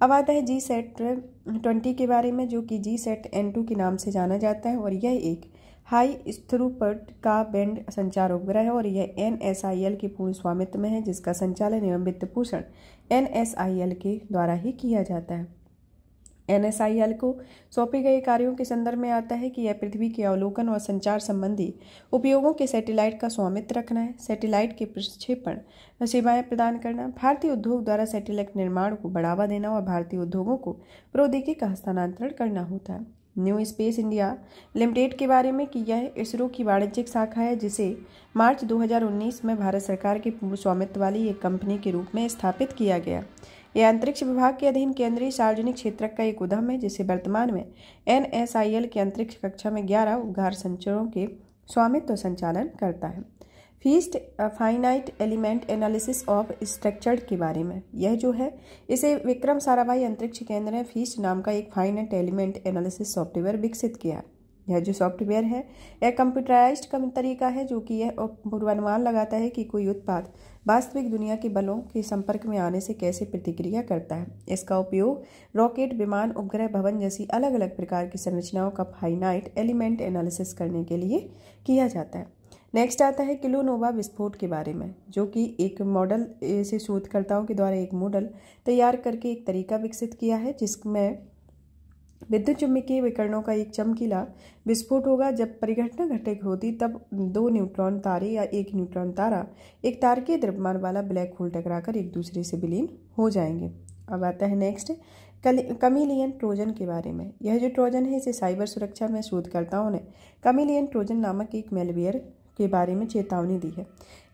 अब आता है जी सेट ट्वेंटी के बारे में जो कि जी सेट एन टू के नाम से जाना जाता है और यह एक हाई थ्रूपट का बैंड संचार उपग्रह है और यह एन एस आई एल के पूर्ण स्वामित्व में है जिसका संचालन एवं वित्त पोषण एन एस आई एल के द्वारा ही किया जाता है एनएसआईएल को सौंपे गए कार्यों के संदर्भ में आता है कि यह पृथ्वी के अवलोकन और संचार संबंधी उपयोगों के सैटेलाइट का स्वामित्व रखना है सैटेलाइट के प्रक्षेपण सेवाएं प्रदान करना भारतीय उद्योग द्वारा सैटेलाइट निर्माण को बढ़ावा देना और भारतीय उद्योगों को प्रौद्योगिकी का हस्तांतरण करना होता है न्यू स्पेस इंडिया लिमिटेड के बारे में कि यह इसरो की वाणिज्यिक शाखा है जिसे मार्च 2019 में भारत सरकार के पूर्व स्वामित्व वाली एक कंपनी के रूप में स्थापित किया गया यह अंतरिक्ष विभाग के अधीन केंद्रीय सार्वजनिक क्षेत्र का एक उद्यम है जिसे वर्तमान में एन के अंतरिक्ष कक्षा में ग्यारह उद्घार संचरों के स्वामित्व संचालन करता है feast finite element analysis of structured के बारे में यह जो है इसे विक्रम साराभाई अंतरिक्ष केंद्र ने फीस्ट नाम का एक फाइनाइट एलिमेंट एनालिसिस सॉफ्टवेयर विकसित किया यह जो सॉफ्टवेयर है यह कम तरीका है जो कि यह पूर्वानुमान लगाता है कि कोई उत्पाद वास्तविक दुनिया के बलों के संपर्क में आने से कैसे प्रतिक्रिया करता है इसका उपयोग रॉकेट विमान उपग्रह भवन जैसी अलग अलग प्रकार की संरचनाओं का फाइनाइट एलिमेंट एनालिसिस करने के लिए किया जाता है नेक्स्ट आता है किलोनोवा विस्फोट के बारे में जो कि एक मॉडल से शोधकर्ताओं के द्वारा एक मॉडल तैयार करके एक तरीका विकसित किया है जिसमें विद्युत चुम्बकीय विकरणों का एक चमकीला विस्फोट होगा जब परिघटना घटित होती तब दो न्यूट्रॉन तारे या एक न्यूट्रॉन तारा एक के द्रव्यमान वाला ब्लैक होल टकराकर एक दूसरे से विलीन हो जाएंगे अब आता है नेक्स्ट कमिलियन ट्रोजन के बारे में यह जो ट्रोजन है इसे साइबर सुरक्षा में शोधकर्ताओं ने कमिलियन ट्रोजन नामक एक मेलवेयर के बारे में चेतावनी दी है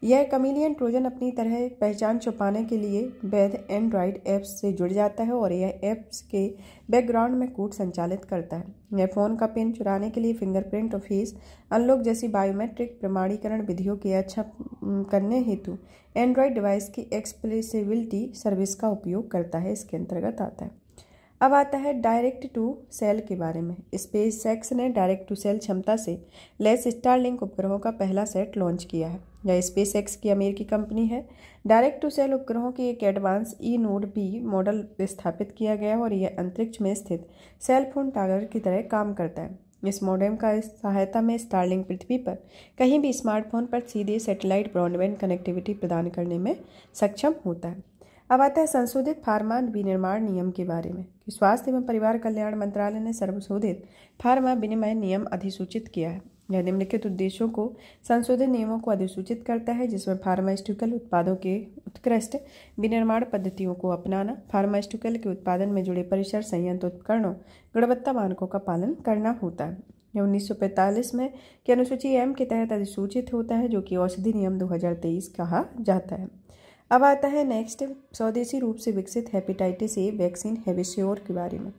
यह कमीलियन ट्रोजन अपनी तरह पहचान छुपाने के लिए वैध एंड्रॉयड ऐप्स से जुड़ जाता है और यह ऐप्स के बैकग्राउंड में कूट संचालित करता है यह फ़ोन का पिन चुराने के लिए फिंगरप्रिंट और फेस अनलॉक जैसी बायोमेट्रिक प्रमाणीकरण विधियों की अच्छा करने हेतु एंड्रॉयड डिवाइस की एक्सप्लेसिबिलिटी सर्विस का उपयोग करता है इसके अंतर्गत आता है अब आता है डायरेक्ट टू सेल के बारे में स्पेस एक्स ने डायरेक्ट टू सेल क्षमता से लेस स्टारलिंक उपग्रहों का पहला सेट लॉन्च किया है यह स्पेस एक्स की अमेरिकी कंपनी है डायरेक्ट टू सेल उपग्रहों की एक advance E node B model स्थापित किया गया है और यह अंतरिक्ष में स्थित सेल फोन टावर की तरह काम करता है इस मॉडेम का सहायता में स्टारलिंक पृथ्वी पर कहीं भी स्मार्टफोन पर सीधे सैटेलाइट ब्रॉडबैंड कनेक्टिविटी प्रदान करने में सक्षम होता है अब आता है संशोधित फार्मा विनिर्माण नियम के बारे में कि स्वास्थ्य एवं परिवार कल्याण मंत्रालय ने सर्वशोधित फार्मा विनिमय नियम अधिसूचित किया है यह निम्नलिखित उद्देश्यों को संशोधित नियमों को अधिसूचित करता है जिसमें फार्मास्यूटिकल उत्पादों के उत्कृष्ट विनिर्माण पद्धतियों को अपनाना फार्मास्यूटिकल के उत्पादन में जुड़े परिसर संयंत्र उपकरणों गुणवत्ता मानकों का पालन करना होता है यह उन्नीस में के अनुसूची एम के तहत अधिसूचित होता है जो कि औषधि नियम 2023 कहा जाता है अब आता है नेक्स्ट स्वदेशी रूप से विकसित हेपेटाइटिस ए वैक्सीन हेविस्योर के बारे में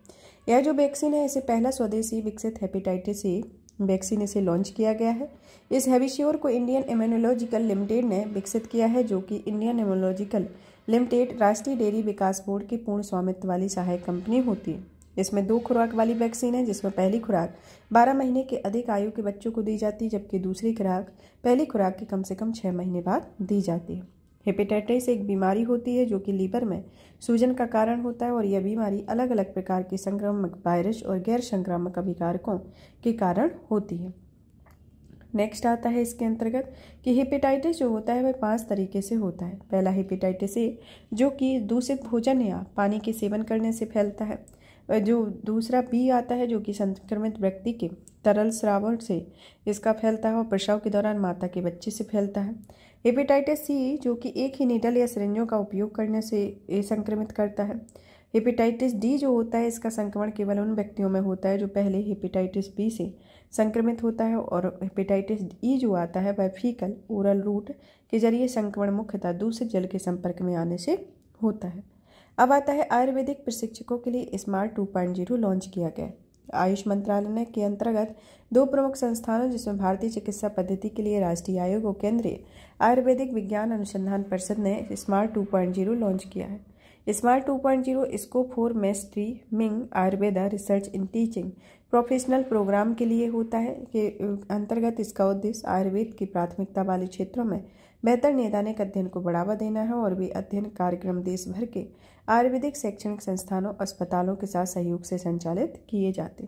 यह जो वैक्सीन है इसे पहला स्वदेशी विकसित हेपेटाइटिस ए वैक्सीन इसे लॉन्च किया गया है इस हेविश्योर को इंडियन इम्यूनोलॉजिकल लिमिटेड ने विकसित किया है जो कि इंडियन इम्यूनोलॉजिकल लिमिटेड राष्ट्रीय डेयरी विकास बोर्ड की पूर्ण स्वामित्व वाली सहायक कंपनी होती है इसमें दो खुराक वाली वैक्सीन है जिसमें पहली खुराक 12 महीने के अधिक आयु के बच्चों को दी जाती है जबकि दूसरी खुराक पहली खुराक के कम से कम छः महीने बाद दी जाती है हेपेटाइटिस एक बीमारी होती है जो कि लीवर में सूजन का कारण होता है और यह बीमारी अलग अलग प्रकार के संक्रामक वायरस और गैर संक्रामक अभिकारकों के कारण होती है नेक्स्ट आता है इसके अंतर्गत कि हेपेटाइटिस जो होता है वह पांच तरीके से होता है पहला हेपेटाइटिस ए जो कि दूषित भोजन या पानी के सेवन करने से फैलता है जो दूसरा बी आता है जो कि संक्रमित व्यक्ति के तरल श्रावण से इसका फैलता है और प्रसव के दौरान माता के बच्चे से फैलता है हेपेटाइटिस सी जो कि एक ही नीडल या सरेंजों का उपयोग करने से संक्रमित करता है हेपेटाइटिस डी जो होता है इसका संक्रमण केवल उन व्यक्तियों में होता है जो पहले हेपेटाइटिस बी से संक्रमित होता है और हेपेटाइटिस ई जो आता है वह फीकल ओरल रूट के जरिए संक्रमण मुख्यतः दूसरे जल के संपर्क में आने से होता है अब आता है आयुर्वेदिक प्रशिक्षकों के लिए SMART two point zero launch किया गया आयुष मंत्रालय ने के अंतर्गत दो प्रमुख संस्थानों जिसमें भारतीय चिकित्सा पद्धति के लिए राष्ट्रीय आयोग और केंद्रीय आयुर्वेदिक विज्ञान अनुसंधान परिषद ने स्मार्ट 2.0 लॉन्च किया है स्मार्ट 2.0 इसको फोर मेस्ट्री मिंग Ayurveda research in teaching professional program के लिए होता है कि अंतर्गत इसका उद्देश्य आयुर्वेद की प्राथमिकता वाले क्षेत्रों में बेहतर नैदानिक अध्ययन को बढ़ावा देना है और वे अध्ययन कार्यक्रम देश भर के आयुर्वेदिक शैक्षणिक संस्थानों अस्पतालों के साथ सहयोग से संचालित किए जाते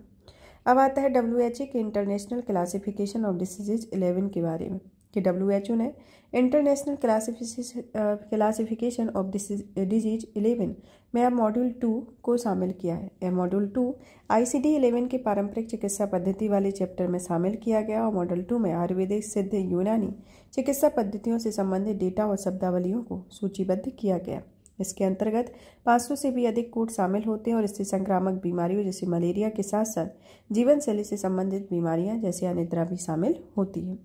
अब आता है डब्ल्यू के international classification of diseases eleven के बारे में कि डब्ल्यू एच ओ ने international classification of disease eleven में अब मॉड्यूल टू को शामिल किया है यह module two I C D eleven के पारंपरिक चिकित्सा पद्धति वाले चैप्टर में शामिल किया गया और मॉड्यूल टू में आयुर्वेदिक सिद्ध यूनानी चिकित्सा पद्धतियों से संबंधित डेटा और शब्दावलियों को सूचीबद्ध किया गया इसके अंतर्गत 500 से भी अधिक कोड शामिल होते हैं और इससे संक्रामक बीमारियों जैसे मलेरिया के साथ साथ जीवन शैली से संबंधित बीमारियां जैसे अनिद्रा भी शामिल होती हैं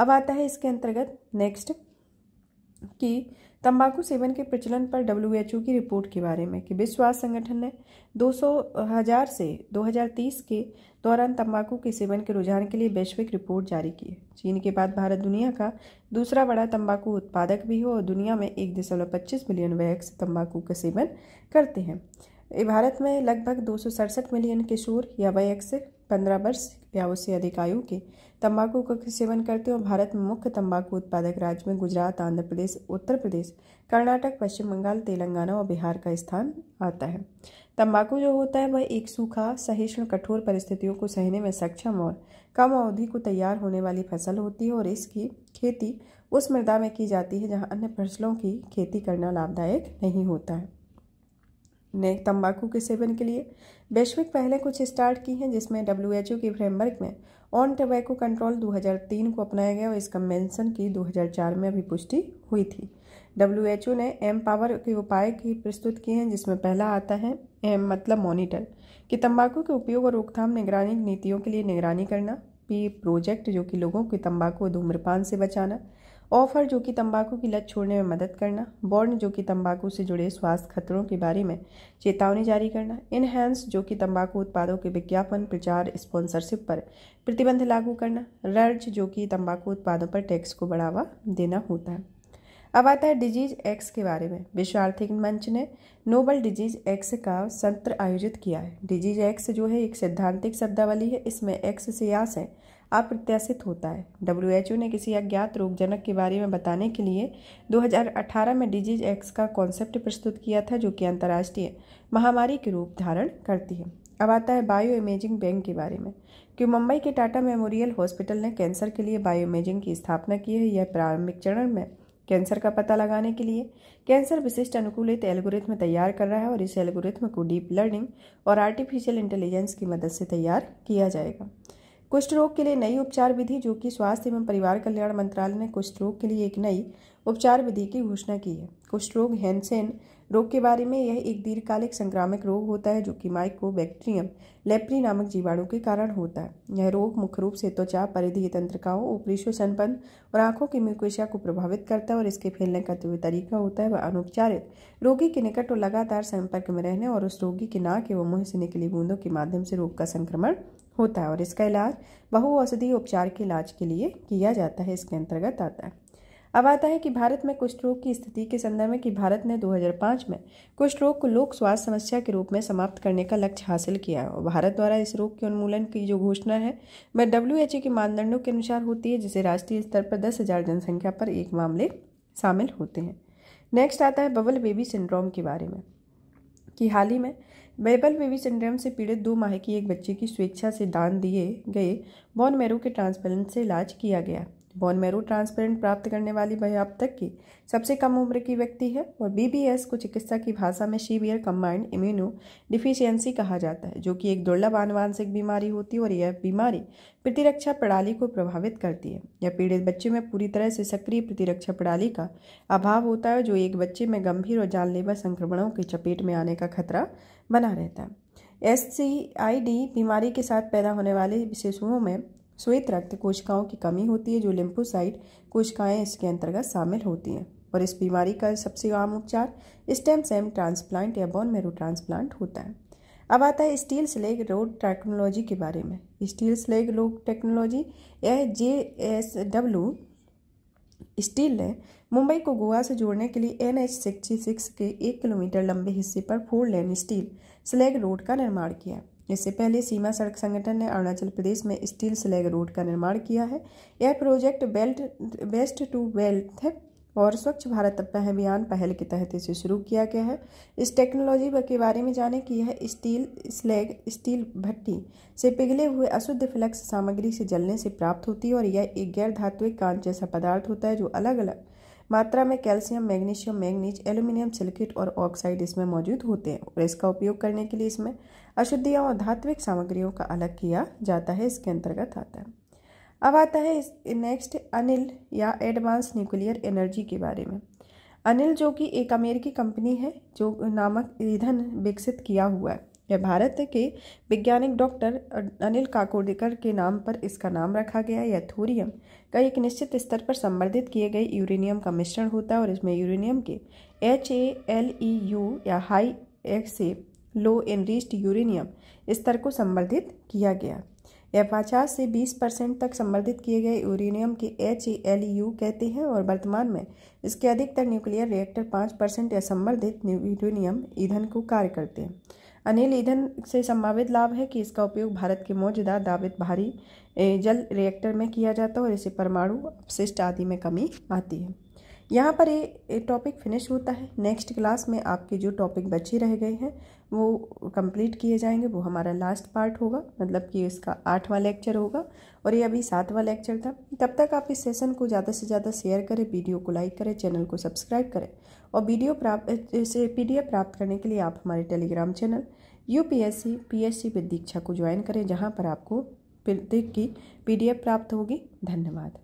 अब आता है इसके अंतर्गत नेक्स्ट कि तंबाकू सेवन के प्रचलन पर डब्ल्यूएचओ की रिपोर्ट के बारे में कि विश्व स्वास्थ्य संगठन ने 200 हजार से 2030 के दौरान तंबाकू के सेवन के रुझान के लिए वैश्विक रिपोर्ट जारी की है चीन के बाद भारत दुनिया का दूसरा बड़ा तंबाकू उत्पादक भी हो और दुनिया में एक दशमलव पच्चीस मिलियन वैक्स तम्बाकू का सेवन करते हैं भारत में लगभग दो मिलियन किशोर या वयस्क पंद्रह वर्ष या उससे अधिक आयु के तंबाकू का सेवन करते हैं और भारत में मुख्य तंबाकू उत्पादक राज्य में गुजरात आंध्र प्रदेश उत्तर प्रदेश कर्नाटक पश्चिम बंगाल तेलंगाना और बिहार का स्थान आता है तंबाकू जो होता है वह एक सूखा सहिष्णु कठोर परिस्थितियों को सहने में सक्षम और कम अवधि को तैयार होने वाली फसल होती है और इसकी खेती उस मृदा में की जाती है जहाँ अन्य फसलों की खेती करना लाभदायक नहीं होता है ने तंबाकू के सेवन के लिए वैश्विक पहले कुछ स्टार्ट की हैं जिसमें डब्ल्यूएचओ के फ्रेमवर्क में ऑन टबैको कंट्रोल 2003 को अपनाया गया और इसका मेंशन की 2004 में अभी पुष्टि हुई थी डब्ल्यूएचओ ने एम पावर के उपाय की प्रस्तुत किए हैं जिसमें पहला आता है एम मतलब मॉनिटर कि तंबाकू के उपयोग और रोकथाम निगरानी नीतियों के लिए निगरानी करना पी प्रोजेक्ट जो कि लोगों की तंबाकू और धूम्रपान से बचाना ऑफर जो कि तंबाकू की लत छोड़ने में मदद करना बॉर्न जो कि तंबाकू से जुड़े स्वास्थ्य खतरों के बारे में चेतावनी जारी करना इनहैंस जो कि तंबाकू उत्पादों के विज्ञापन प्रचार स्पॉन्सरशिप पर प्रतिबंध लागू करना रर्ज जो कि तंबाकू उत्पादों पर टैक्स को बढ़ावा देना होता है अब आता है डिजीज एक्स के बारे में विश्व आर्थिक मंच ने नोबल डिजीज एक्स का सत्र आयोजित किया है डिजीज एक्स जो है एक सैद्धांतिक शब्दावली है इसमें एक्स से यास है अप्रत्याशित होता है ओ ने किसी अज्ञात रोगजनक के बारे में बताने के लिए 2018 में डिजीज एक्स का कॉन्सेप्ट प्रस्तुत किया था जो कि अंतर्राष्ट्रीय महामारी के रूप धारण करती है अब आता है बायो इमेजिंग बैंक के बारे में क्यों मुंबई के टाटा मेमोरियल हॉस्पिटल ने कैंसर के लिए बायो इमेजिंग की स्थापना की है यह प्रारंभिक चरण में कैंसर का पता लगाने के लिए कैंसर विशिष्ट अनुकूलित एल्गोरिथम तैयार कर रहा है और इस एल्गोरिथम को डीप लर्निंग और आर्टिफिशियल इंटेलिजेंस की मदद से तैयार किया जाएगा कुष्ठ रोग के लिए नई उपचार विधि जो कि स्वास्थ्य एवं परिवार कल्याण मंत्रालय ने कुष्ठ रोग के लिए एक नई उपचार विधि की घोषणा की है कुष्ठ रोग हैंसेन रोग के बारे में यह एक दीर्घकालिक संक्रामक रोग होता है जो कि बैक्टीरियम लेप्री नामक जीवाणु के कारण होता है यह रोग मुख्य रूप से त्वचा परिधि तंत्रिकाओं ऊपरी संपन्न और आंखों की म्यूकेशिया को प्रभावित करता है और इसके फैलने का जो तरीका होता है वह अनुपचारित रोगी के निकट और लगातार संपर्क में रहने और उस रोगी के नाक एवं मुंह से निकली बूंदों के माध्यम से रोग का संक्रमण होता है और इसका इलाज बहु औषधि उपचार के इलाज के लिए किया जाता है इसके अंतर्गत आता है अब आता है कि भारत में कुष्ठ रोग की स्थिति के संदर्भ में कि भारत ने 2005 में कुष्ठ रोग को लोक स्वास्थ्य समस्या के रूप में समाप्त करने का लक्ष्य हासिल किया और भारत द्वारा इस रोग के उन्मूलन की जो घोषणा है वह डब्ल्यू के मानदंडों के अनुसार होती है जिसे राष्ट्रीय स्तर पर दस हज़ार जनसंख्या पर एक मामले शामिल होते हैं नेक्स्ट आता है बबल बेबी सिंड्रोम के बारे में कि हाल ही में बेबल बेबी सिंड्रोम से पीड़ित दो माह की एक बच्चे की स्वेच्छा से दान दिए गए बॉन मैरो के ट्रांसप्लांट से इलाज किया गया बॉन मैरो ट्रांसप्लांट प्राप्त करने वाली वह अब तक की सबसे कम उम्र की व्यक्ति है और बीबीएस को चिकित्सा की भाषा में शिवियर कम्बाइंड इम्यूनो डिफिशियंसी कहा जाता है जो कि एक दुर्लभ आनुवांशिक बीमारी होती है और यह बीमारी प्रतिरक्षा प्रणाली को प्रभावित करती है यह पीड़ित बच्चे में पूरी तरह से सक्रिय प्रतिरक्षा प्रणाली का अभाव होता है जो एक बच्चे में गंभीर और जानलेवा संक्रमणों के चपेट में आने का खतरा बना रहता है एस सी आई डी बीमारी के साथ पैदा होने वाले शिशुओं में श्वेत रक्त कोशिकाओं की कमी होती है जो लिम्फोसाइट कोशिकाएं इसके अंतर्गत शामिल होती हैं और इस बीमारी का सबसे आम उपचार स्टेम सेम ट्रांसप्लांट या बोन मेरो ट्रांसप्लांट होता है अब आता है स्टील स्लेग रोड टेक्नोलॉजी के बारे में स्टील स्लेग रोड टेक्नोलॉजी यह जे एस डब्ल्यू स्टील ने मुंबई को गोवा से जोड़ने के लिए एन एच के एक किलोमीटर लंबे हिस्से पर four lane steel slag road का निर्माण किया इससे पहले सीमा सड़क संगठन ने अरुणाचल प्रदेश में स्टील स्लैग रोड का निर्माण किया है यह project belt waste to wealth और स्वच्छ भारत अभियान पहल के तहत इसे शुरू किया गया है इस टेक्नोलॉजी के बारे में जाने कि यह स्टील स्लेग स्टील भट्टी से पिघले हुए अशुद्ध फ्लक्स सामग्री से जलने से प्राप्त होती है और यह एक गैर धात्विक कांच जैसा पदार्थ होता है जो अलग अलग मात्रा में calcium magnesium manganese aluminium silicate और ऑक्साइड इसमें मौजूद होते हैं और इसका उपयोग करने के लिए इसमें अशुद्धियाँ और धात्विक सामग्रियों का अलग किया जाता है इसके अंतर्गत आता है अब आता है इस नेक्स्ट अनिल या एडवांस न्यूक्लियर एनर्जी के बारे में अनिल जो कि एक अमेरिकी कंपनी है जो नामक ईंधन विकसित किया हुआ है यह भारत के वैज्ञानिक डॉक्टर अनिल काकोडकर के नाम पर इसका नाम रखा गया यह थोरियम का एक निश्चित स्तर पर संवर्धित किए गए यूरेनियम का मिश्रण होता है और इसमें यूरेनियम के H A L E U या high assay low enriched uranium स्तर को संवर्धित किया गया यह पचास से बीस परसेंट तक संबर्धित किए गए यूरेनियम के एच एल यू कहते हैं और वर्तमान में इसके अधिकतर न्यूक्लियर रिएक्टर पाँच परसेंट या संवर्धित यूरेनियम ईंधन को कार्य करते हैं अनिल ईंधन से संभावित लाभ है कि इसका उपयोग भारत के मौजूदा दावित भारी जल रिएक्टर में किया जाता है और इसे परमाणु अपशिष्ट आदि में कमी आती है यहाँ पर ये टॉपिक फिनिश होता है नेक्स्ट क्लास में आपके जो टॉपिक बचे रह गए हैं वो कंप्लीट किए जाएंगे वो हमारा लास्ट पार्ट होगा मतलब कि इसका आठवां लेक्चर होगा और ये अभी सातवां लेक्चर था तब तक आप इस सेशन को ज़्यादा से ज़्यादा शेयर करें वीडियो को लाइक करें चैनल को सब्सक्राइब करें और वीडियो प्राप्त इसे पी प्राप्त करने के लिए आप हमारे Telegram channel U P S को ज्वाइन करें जहाँ पर आपको प्रत्येक की पी प्राप्त होगी धन्यवाद